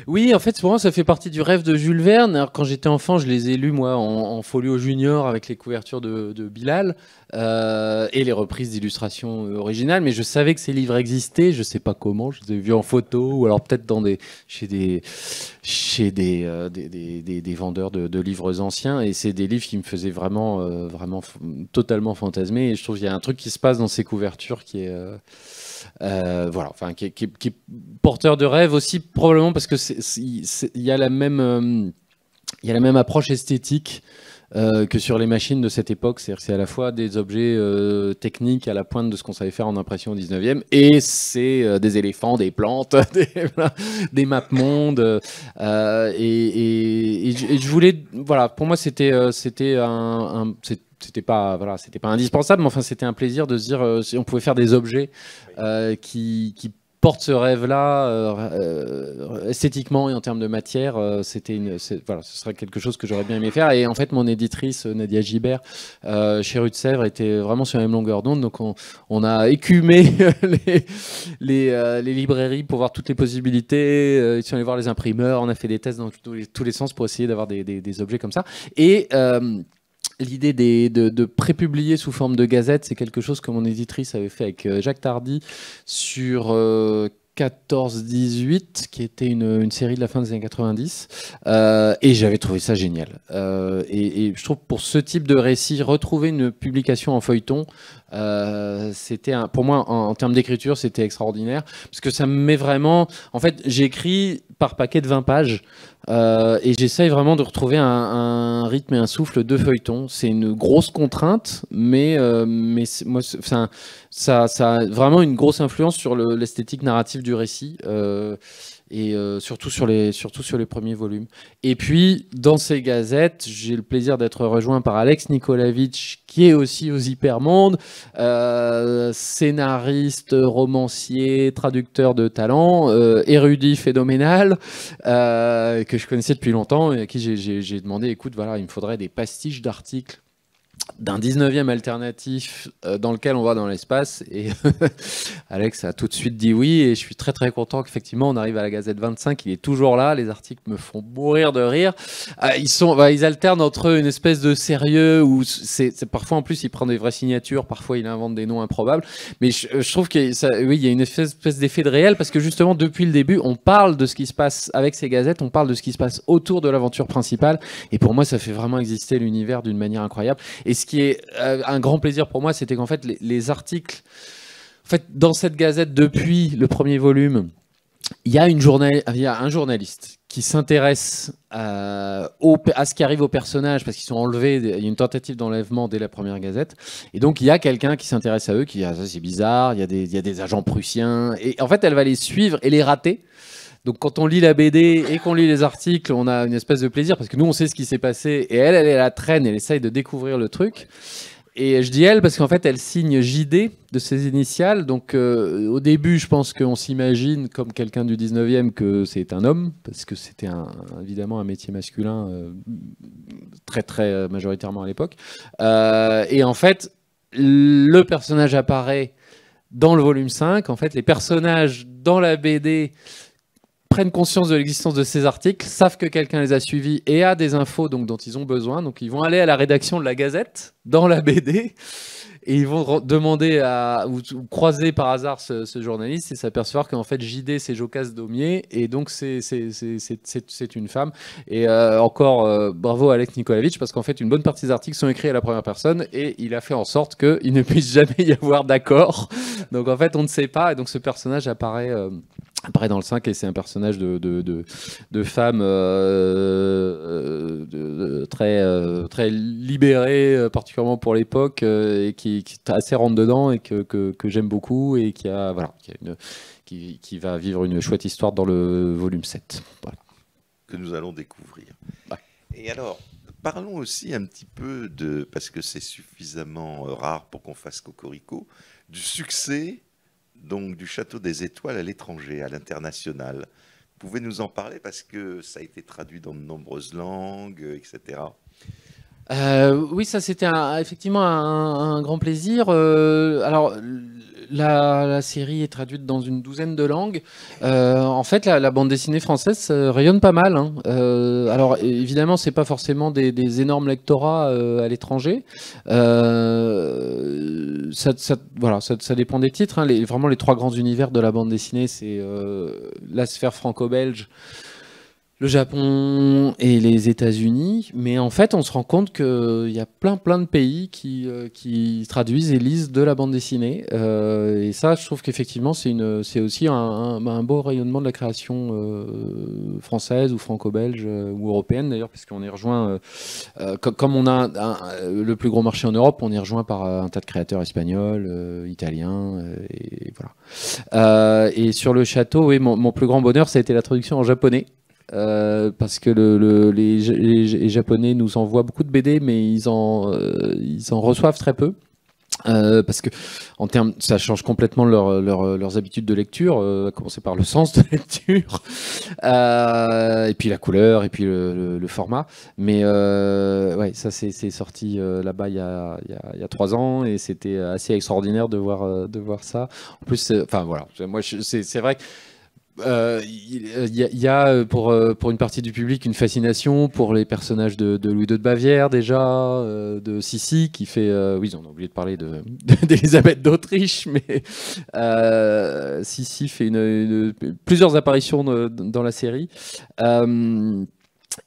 Oui, en fait, pour moi, ça fait partie du rêve de Jules Verne. quand j'étais enfant, je les ai lus, moi, en, folio junior avec les couvertures de, Bilal euh, et les reprises d'illustrations euh, originales. Mais je savais que ces livres existaient. Je ne sais pas comment. Je les ai vus en photo ou alors peut-être dans des, chez, des, euh, vendeurs de, livres anciens. Et c'est des livres qui me faisaient vraiment, vraiment totalement fantasmer. Et je trouve qu'il y a un truc qui se passe dans ces couvertures qui est. Euh, voilà, enfin, qui est, porteur de rêve aussi, probablement parce que il y a la même, euh, y la même approche esthétique. Euh, que sur les machines de cette époque. cest à la fois des objets techniques à la pointe de ce qu'on savait faire en impression au 19e, et c'est des éléphants, des plantes, des, maps-mondes. Et, je voulais, voilà, pour moi, c'était c'était un c'était pas voilà c'était pas indispensable mais enfin c'était un plaisir de se dire euh, si on pouvait faire des objets euh, qui, qui ce rêve-là euh, esthétiquement et en termes de matière, c'était une, ce serait quelque chose que j'aurais bien aimé faire. Et en fait, mon éditrice Nadia Gibert chez Rue de Sèvres était vraiment sur la même longueur d'onde, donc on, a écumé les, librairies pour voir toutes les possibilités. ils sont allés voir les imprimeurs, on a fait des tests dans tous les, sens pour essayer d'avoir des, des, des, objets comme ça. Et L'idée de, de prépublier sous forme de gazette, c'est quelque chose que mon éditrice avait fait avec euh, Jacques Tardy sur 14-18, euh, qui était une, série de la fin des années 90, euh, et j'avais trouvé ça génial. et, et, je trouve pour ce type de récit, retrouver une publication en feuilleton, euh, c'était un, pour moi, en, termes d'écriture, c'était extraordinaire parce que ça me met vraiment. En fait, j'écris par paquet de 20 pages euh, et j'essaye vraiment de retrouver un, un, rythme et un souffle de feuilleton. C'est une grosse contrainte, mais, euh, mais moi, ça, ça, ça, a vraiment une grosse influence sur l'esthétique narrative du récit. Euh, et euh, surtout, sur les, surtout sur les premiers volumes. Et puis, dans ces gazettes, j'ai le plaisir d'être rejoint par Alex Nikolavitch, qui est aussi aux Hypermondes, euh, scénariste, romancier, traducteur de talent, euh, érudit phénoménal, euh, que je connaissais depuis longtemps et à qui j'ai demandé, écoute, voilà, il me faudrait des pastiches d'articles d'un 19e alternatif euh, dans lequel on va dans l'espace. Et Alex a tout de suite dit oui. Et je suis très très content qu'effectivement on arrive à la Gazette 25. Il est toujours là. Les articles me font mourir de rire. Euh, ils, sont, bah, ils alternent entre une espèce de sérieux où c'est parfois en plus il prend des vraies signatures, parfois il invente des noms improbables. Mais je, trouve qu'il oui, il y a une espèce d'effet de réel parce que justement depuis le début on parle de ce qui se passe avec ces gazettes, on parle de ce qui se passe autour de l'aventure principale. Et pour moi ça fait vraiment exister l'univers d'une manière incroyable. Et ce qui est euh, un grand plaisir pour moi, c'était qu'en fait, les, articles, en fait, dans cette gazette depuis le premier volume, il y a, une il un journaliste qui s'intéresse à, euh, à ce qui arrive aux personnages parce qu'ils sont enlevés, il y a une tentative d'enlèvement dès la première gazette. Et donc il y a quelqu'un qui s'intéresse à eux, qui dit ah, ça c'est bizarre, il des, il y, a des, agents prussiens. Et en fait elle va les suivre et les rater. Donc quand on lit la BD et qu'on lit les articles, on a une espèce de plaisir parce que nous on sait ce qui s'est passé et elle elle est à la traîne, elle essaye de découvrir le truc. Et je dis elle parce qu'en fait elle signe JD de ses initiales. Donc euh, au début je pense qu'on s'imagine comme quelqu'un du 19e que c'est un homme parce que c'était un, évidemment un métier masculin euh, très très euh, majoritairement à l'époque. et en fait le personnage apparaît dans le volume 5. En fait les personnages dans la BD prennent conscience de l'existence de ces articles, savent que quelqu'un les a suivis et a des infos donc, dont ils ont besoin. Donc ils vont aller à la rédaction de la Gazette, dans la BD, et ils vont demander à, ou, croiser par hasard ce, journaliste et s'apercevoir qu'en fait JD c'est Jocasse Daumier et donc c'est une femme. Et euh, encore euh, bravo à Alex Nikolaevich parce qu'en fait une bonne partie des articles sont écrits à la première personne et il a fait en sorte qu'il ne puisse jamais y avoir d'accord. Donc en fait on ne sait pas et donc ce personnage apparaît... Euh, apparaît dans le 5 et c'est un personnage de, de, de, femme euh, euh, très, euh, très libérée, particulièrement pour l'époque, et qui, est assez rentre dedans et que, que, j'aime beaucoup et qui, a, voilà, qui, qui, va vivre une chouette histoire dans le volume 7. Que nous allons découvrir. Bah. Et alors, parlons aussi un petit peu de, parce que c'est suffisamment rare pour qu'on fasse cocorico, du succès donc du Château des Étoiles à l'étranger, à l'international. Vous pouvez nous en parler parce que ça a été traduit dans de nombreuses langues, euh, etc. Euh, oui, ça c'était effectivement un, grand plaisir. Euh, alors la, série est traduite dans une douzaine de langues. Euh, en fait, la, bande dessinée française euh, rayonne pas mal. Hein. Euh, alors, évidemment, c'est pas forcément des, énormes lectorats à l'étranger. Ça, voilà, dépend des titres. Hein. vraiment, les trois grands univers de la bande dessinée, c'est la sphère franco-belge le Japon et les États-Unis, mais en fait, on se rend compte qu'il euh, y a plein, plein de pays euh, qui, traduisent et lisent de la bande dessinée. Euh, et ça, je trouve qu'effectivement, c'est aussi un, un, beau rayonnement de la création française ou franco-belge ou européenne, d'ailleurs, puisqu'on est rejoint, comme on a le plus gros marché en Europe, on est rejoint par un tas de créateurs espagnols, italiens, et, voilà. et sur le château, oui, mon, mon plus grand bonheur, ça a été la traduction en japonais. Euh, parce que les, Japonais nous envoient beaucoup de BD, mais ils en, euh, ils reçoivent très peu. Euh, parce que en termes, ça change complètement leur, leurs habitudes de lecture, à commencer par le sens de lecture, et puis la couleur, et puis le, format. Mais ouais, ça c'est sorti là-bas il, y a trois ans, et c'était assez extraordinaire de voir, de voir ça. En plus, enfin voilà, moi c'est vrai que euh, euh, il y, a euh, pour, pour une partie du public une fascination pour les personnages de, Louis II de Bavière déjà, de Sissi qui fait, oui ils ont oublié de parler d'Elisabeth d'Autriche, mais Sissi fait une, plusieurs apparitions dans la série.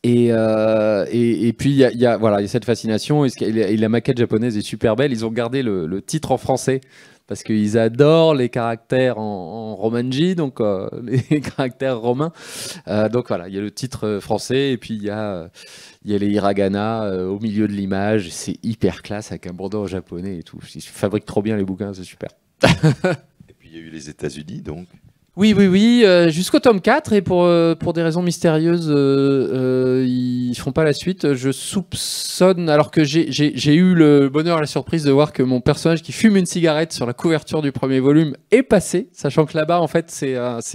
Et, et, puis il y, a, voilà, y a cette fascination et, la maquette japonaise est super belle. Ils ont gardé le, le titre en français parce qu'ils adorent les caractères en, en romanji, donc euh, les caractères romains. Euh, donc voilà, il y a le titre euh, français et puis il y a, y a les hiragana au milieu de l'image. C'est hyper classe avec un bandeau japonais et tout. Ils fabriquent trop bien les bouquins, c'est super. et puis il y a eu les États-Unis, donc. Oui, oui, oui, euh, jusqu'au tome 4, et pour, euh, pour des raisons mystérieuses, euh, ils font pas la suite. Je soupçonne, alors que j'ai eu le bonheur et la surprise de voir que mon personnage qui fume une cigarette sur la couverture du premier volume est passé, sachant que là-bas, en fait, c'est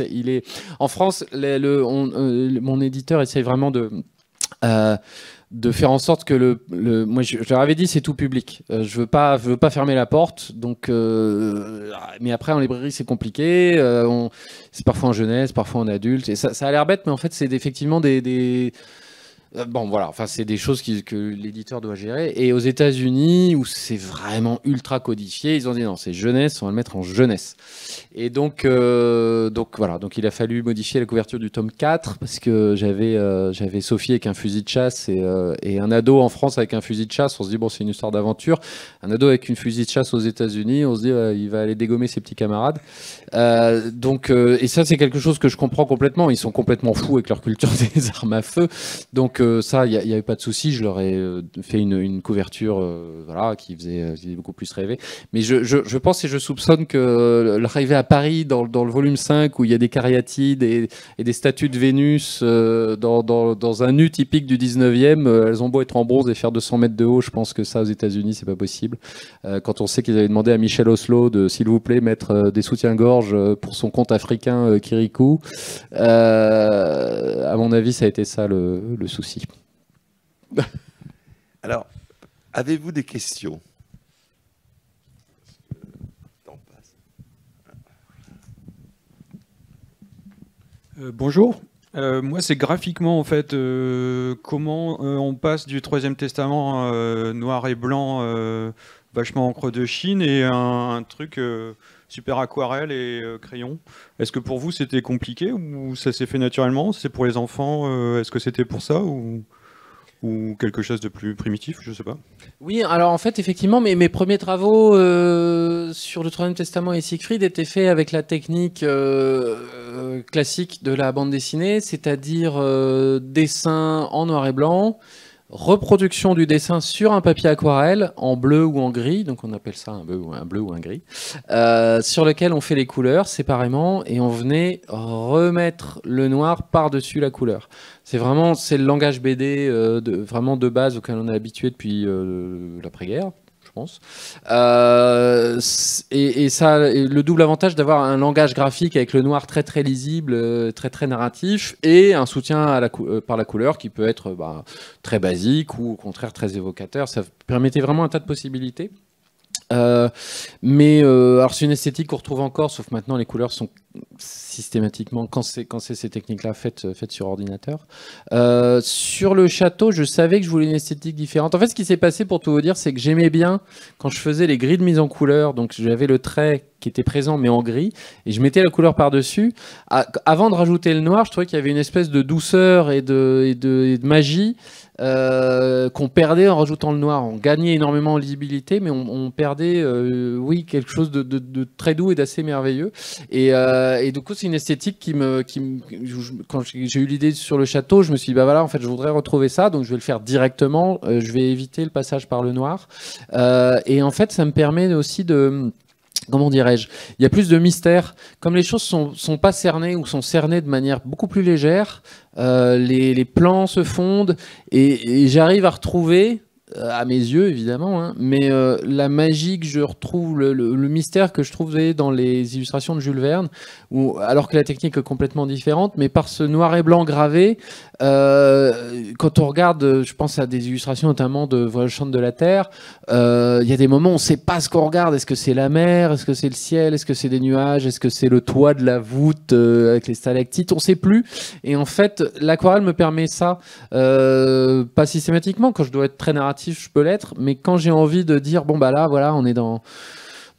il est en France, le, mon éditeur essaye vraiment de de faire en sorte que le, le moi je, leur avais dit c'est tout public euh, je veux pas veux pas fermer la porte donc euh, ah, mais après en librairie c'est compliqué euh, c'est parfois en jeunesse parfois en adulte et ça, a l'air bête mais en fait c'est effectivement des euh, bon, voilà, enfin, c'est des choses que l'éditeur doit gérer. Et aux États-Unis, où c'est vraiment ultra codifié, ils ont dit non, c'est jeunesse, on va le mettre en jeunesse. Et donc, euh, donc voilà, donc il a fallu modifier la couverture du tome 4 parce que j'avais euh, j'avais Sophie avec un fusil de chasse et, et, un ado en France avec un fusil de chasse. On se dit, bon, c'est une histoire d'aventure. Un ado avec une fusil de chasse aux États-Unis, on se dit, il va aller dégommer ses petits camarades. donc, et ça, c'est quelque chose que je comprends complètement. Ils sont complètement fous avec leur culture des armes à feu. Donc, ça, il n'y avait pas de souci. Je leur ai euh, fait une, couverture euh, voilà, euh, qui faisait, beaucoup plus rêver. Mais je, je, pense et je soupçonne que l'arrivée à Paris, dans, le volume 5, où il y a des cariatides et, des statues de Vénus dans, un nu typique du 19e, elles ont beau être en bronze et faire 200 mètres de haut, je pense que ça, aux États-Unis, c'est pas possible. quand on sait qu'ils avaient demandé à Michel Oslo de, s'il vous plaît, mettre des soutiens-gorge pour son compte africain Kirikou, à mon avis, ça a été ça le souci. Alors, avez-vous des questions euh, bonjour, euh, moi c'est graphiquement en fait euh, comment on passe du Troisième Testament noir et blanc vachement encre de Chine et un truc super aquarelle et euh, crayon. Est-ce que pour vous c'était compliqué ou ça s'est fait naturellement C'est pour les enfants euh, Est-ce que c'était pour ça ou ou quelque chose de plus primitif, je sais pas. Oui, alors en fait, effectivement, mes, mes premiers travaux euh, sur le Troisième Testament et Siegfried étaient faits avec la technique classique de la bande dessinée, c'est-à-dire dessin en noir et blanc, reproduction du dessin sur un papier aquarelle en bleu ou en gris, donc on appelle ça un bleu ou un, bleu ou un gris, euh, sur lequel on fait les couleurs séparément et on venait remettre le noir par-dessus la couleur. C'est vraiment c'est le langage BD euh, de, vraiment de base auquel on est habitué depuis euh, l'après-guerre pense. Euh, et, ça, le double avantage d'avoir un langage graphique avec le noir très très lisible, euh, très très narratif, et un soutien euh, par la couleur qui peut être bah, très basique ou au contraire très évocateur. Ça permettait vraiment un tas de possibilités. Euh, mais euh, alors c'est une esthétique qu'on retrouve encore, sauf maintenant les couleurs sont systématiquement quand c'est quand c'est ces techniques-là faites euh, faites sur ordinateur. sur le château, je savais que je voulais une esthétique différente. En fait, ce qui s'est passé pour tout vous dire, c'est que j'aimais bien quand je faisais les grilles de mise en couleur, donc j'avais le trait qui était présent mais en gris et je mettais la couleur par dessus. avant de rajouter le noir, je trouvais qu'il y avait une espèce de douceur et de magie euh, qu'on perdait en rajoutant le noir. On gagnait énormément en lisibilité, mais on, perdait, euh, oui, quelque chose de, très doux et d'assez merveilleux. Euh, et, du coup, c'est une esthétique qui me, qui quand j'ai eu l'idée sur le château, je me suis dit, bah voilà, en fait, je voudrais retrouver ça, donc je vais le faire directement. je vais éviter le passage par le noir. et en fait, ça me permet aussi de comment dirais-je, il y a plus de mystère. Comme les choses sont, sont pas cernées ou sont cernées de manière beaucoup plus légère, euh, les, plans se fondent et j'arrive à retrouver euh, à mes yeux évidemment, hein. mais euh, la magie que je retrouve, le, mystère que je trouvais dans les illustrations de Jules Verne, où, alors que la technique est complètement différente, mais par ce noir et blanc gravé, euh, quand on regarde, je pense à des illustrations notamment de Voyage chante de la Terre, il y a des moments où on ne sait pas ce qu'on regarde, est-ce que c'est la mer, est-ce que c'est le ciel, est-ce que c'est des nuages, est-ce que c'est le toit de la voûte avec les stalactites, on ne sait plus. Et en fait, l'aquarelle me permet ça, pas systématiquement, quand je dois être très narratif, je peux l'être, mais quand j'ai envie de dire, bon, bah là, voilà, on est dans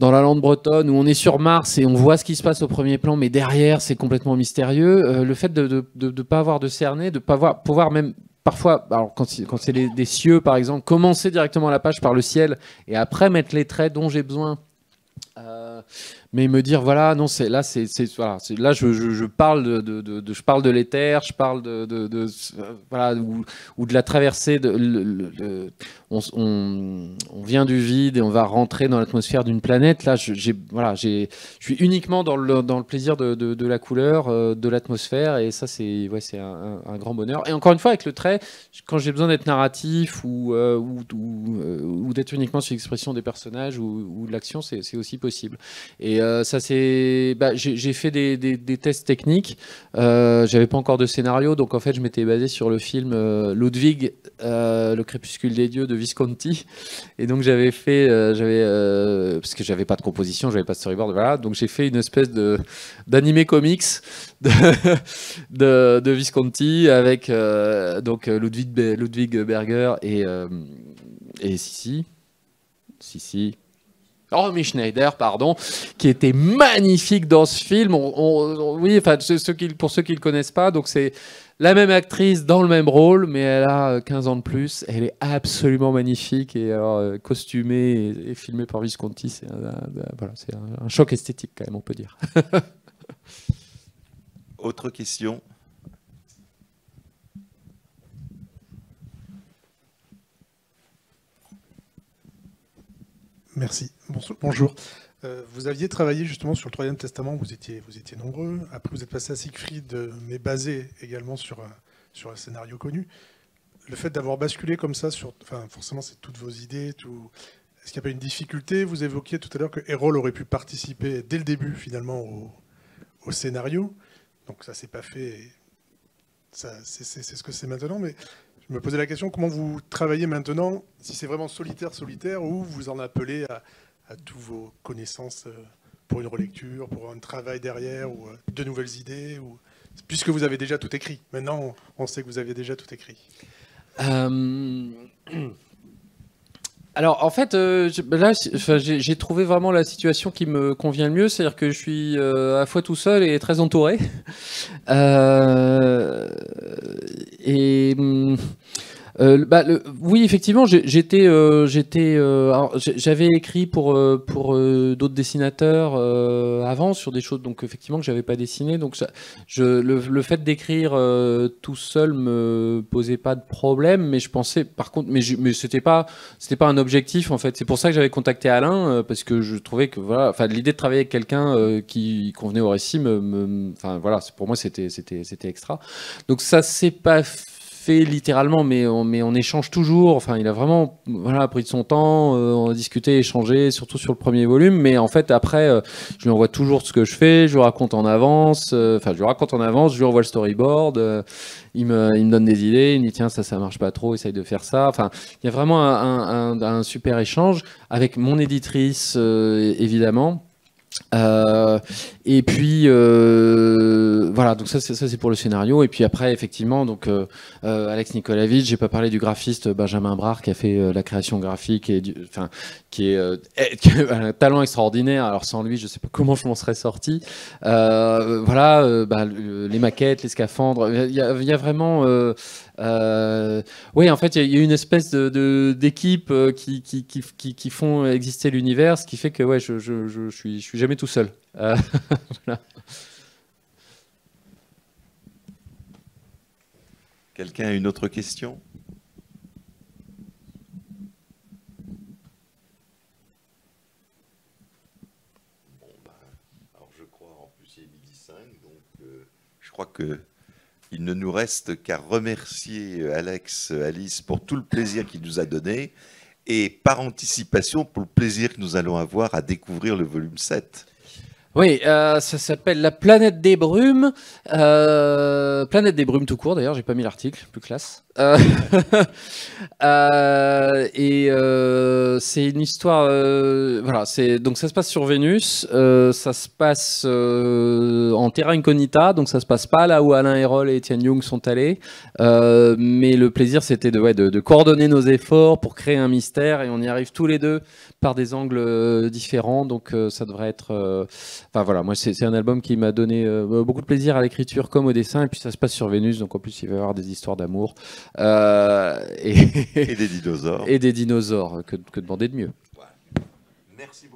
dans la lande bretonne où on est sur Mars et on voit ce qui se passe au premier plan, mais derrière c'est complètement mystérieux. Euh, le fait de ne pas avoir de cerner de pas voir, pouvoir même parfois, alors quand, c'est des cieux par exemple, commencer directement la page par le ciel et après mettre les traits dont j'ai besoin. Euh, mais me dire voilà non c'est là c'est voilà, là je, je, je, parle de, de, je parle de l'éther je parle de, de voilà ou, de la traversée de on, on, vient du vide et on va rentrer dans l'atmosphère d'une planète là j'ai voilà j'ai je suis uniquement dans le, dans le plaisir de, la couleur euh, de l'atmosphère et ça c'est ouais c'est un, grand bonheur et encore une fois avec le trait quand j'ai besoin d'être narratif ou euh, ou, euh, ou, d'être uniquement sur l'expression des personnages ou, ou de l'action c'est aussi possible et euh, ça c'est, bah, j'ai fait des, tests techniques. Euh, J'avais pas encore de scénario, donc en fait, je m'étais basé sur le film euh, Ludwig, euh, le crépuscule des dieux de Visconti. Et donc j'avais fait, j'avais, parce que j'avais pas de composition, j'avais pas de storyboard, voilà. Donc j'ai fait une espèce de d'animé comics de, Visconti avec donc Ludwig, Ludwig Berger et et Sissi. Sissi, Romy Schneider, pardon, qui était magnifique dans ce film. oui, enfin, pour ceux qui ne le connaissent pas, donc c'est la même actrice dans le même rôle, mais elle a 15 euh, ans de plus. Elle est absolument magnifique et euh, costumée et, filmée par Visconti. C'est un, choc esthétique, quand même, on peut dire. Autre question Merci. Bonjour. Euh, vous aviez travaillé justement sur le Troisième Testament, vous étiez, vous étiez nombreux. Après, vous êtes passé à Siegfried, euh, mais basé également sur, euh, sur un scénario connu. Le fait d'avoir basculé comme ça, sur, enfin, forcément, c'est toutes vos idées. Tout... Est-ce qu'il n'y a pas une difficulté Vous évoquiez tout à l'heure que Erol aurait pu participer dès le début, finalement, au, scénario. Donc, ça s'est pas fait. C'est ce que c'est maintenant. Mais je me posais la question comment vous travaillez maintenant Si c'est vraiment solitaire, solitaire, ou vous en appelez à à tous vos connaissances euh, pour une relecture, pour un travail derrière ou euh, de nouvelles idées ou... Puisque vous avez déjà tout écrit. Maintenant, on sait que vous avez déjà tout écrit. Euh, alors en fait, ben là, j'ai trouvé vraiment la situation qui me convient le mieux, c'est-à-dire que je suis à la fois tout seul et très entouré. et hum, euh, bah, oui, effectivement, j'étais, euh, euh, j'avais écrit pour pour d'autres dessinateurs avant sur des choses, donc effectivement que j'avais pas dessiné. Donc ça, je, le, fait d'écrire tout seul me posait pas de problème, mais je pensais, par contre, mais, c'était pas, c'était pas un objectif en fait. C'est pour ça que j'avais contacté Alain parce que je trouvais que voilà, enfin l'idée de travailler avec quelqu'un qui convenait au récit, me, voilà, pour moi c'était c'était c'était extra. Donc ça s'est pas fait fait littéralement, mais on, mais on échange toujours. Enfin, il a vraiment voilà, pris de son temps, euh, on a discuté, échangé, surtout sur le premier volume. Mais en fait, après, euh, je lui envoie toujours ce que je fais, je lui raconte en avance. Euh, enfin, je lui raconte en avance, je lui envoie le storyboard. il, me, il me donne des idées, il me dit tiens, ça, ça marche pas trop, essaye de faire ça. Enfin, il y a vraiment un, un, un super échange avec mon éditrice, évidemment. Euh, et puis euh, voilà, donc ça c'est pour le scénario. Et puis après effectivement, donc euh, euh Alex Nikolavitch, j'ai pas parlé du graphiste Benjamin Brard qui a fait la création graphique et enfin qui est a un talent extraordinaire. Alors sans lui, je sais pas comment je m'en serais sorti. voilà, bah, les maquettes, les scaphandres, il y, a vraiment oui, en fait, il y, a une espèce de d'équipe qui qui, qui, qui, font exister l'univers, ce qui fait que ouais, je, je, suis, je suis jamais tout seul. Euh, Quelqu'un a une autre question bah, Je crois en euh, que il ne nous reste qu'à remercier euh, Alex, Alice pour tout le plaisir qu'il nous a donné et par anticipation pour le plaisir que nous allons avoir à découvrir le volume 7. Oui, euh, ça s'appelle La planète des brumes. Euh, planète des brumes tout court, d'ailleurs, j'ai pas mis l'article, plus classe. Euh, et c'est une histoire. voilà, donc ça se passe sur Vénus, ça se passe en terra incognita, donc ça se passe pas là où Alain Hérol et Étienne Young sont allés. mais le plaisir, c'était de, de coordonner nos efforts pour créer un mystère et on y arrive tous les deux par des angles différents, donc ça devrait être. Enfin voilà, moi c'est un album qui m'a donné euh, beaucoup de plaisir à l'écriture comme au dessin, et puis ça se passe sur Vénus, donc en plus il va y avoir des histoires d'amour. Euh, et, des dinosaures. Et des dinosaures, que, demander de mieux. Merci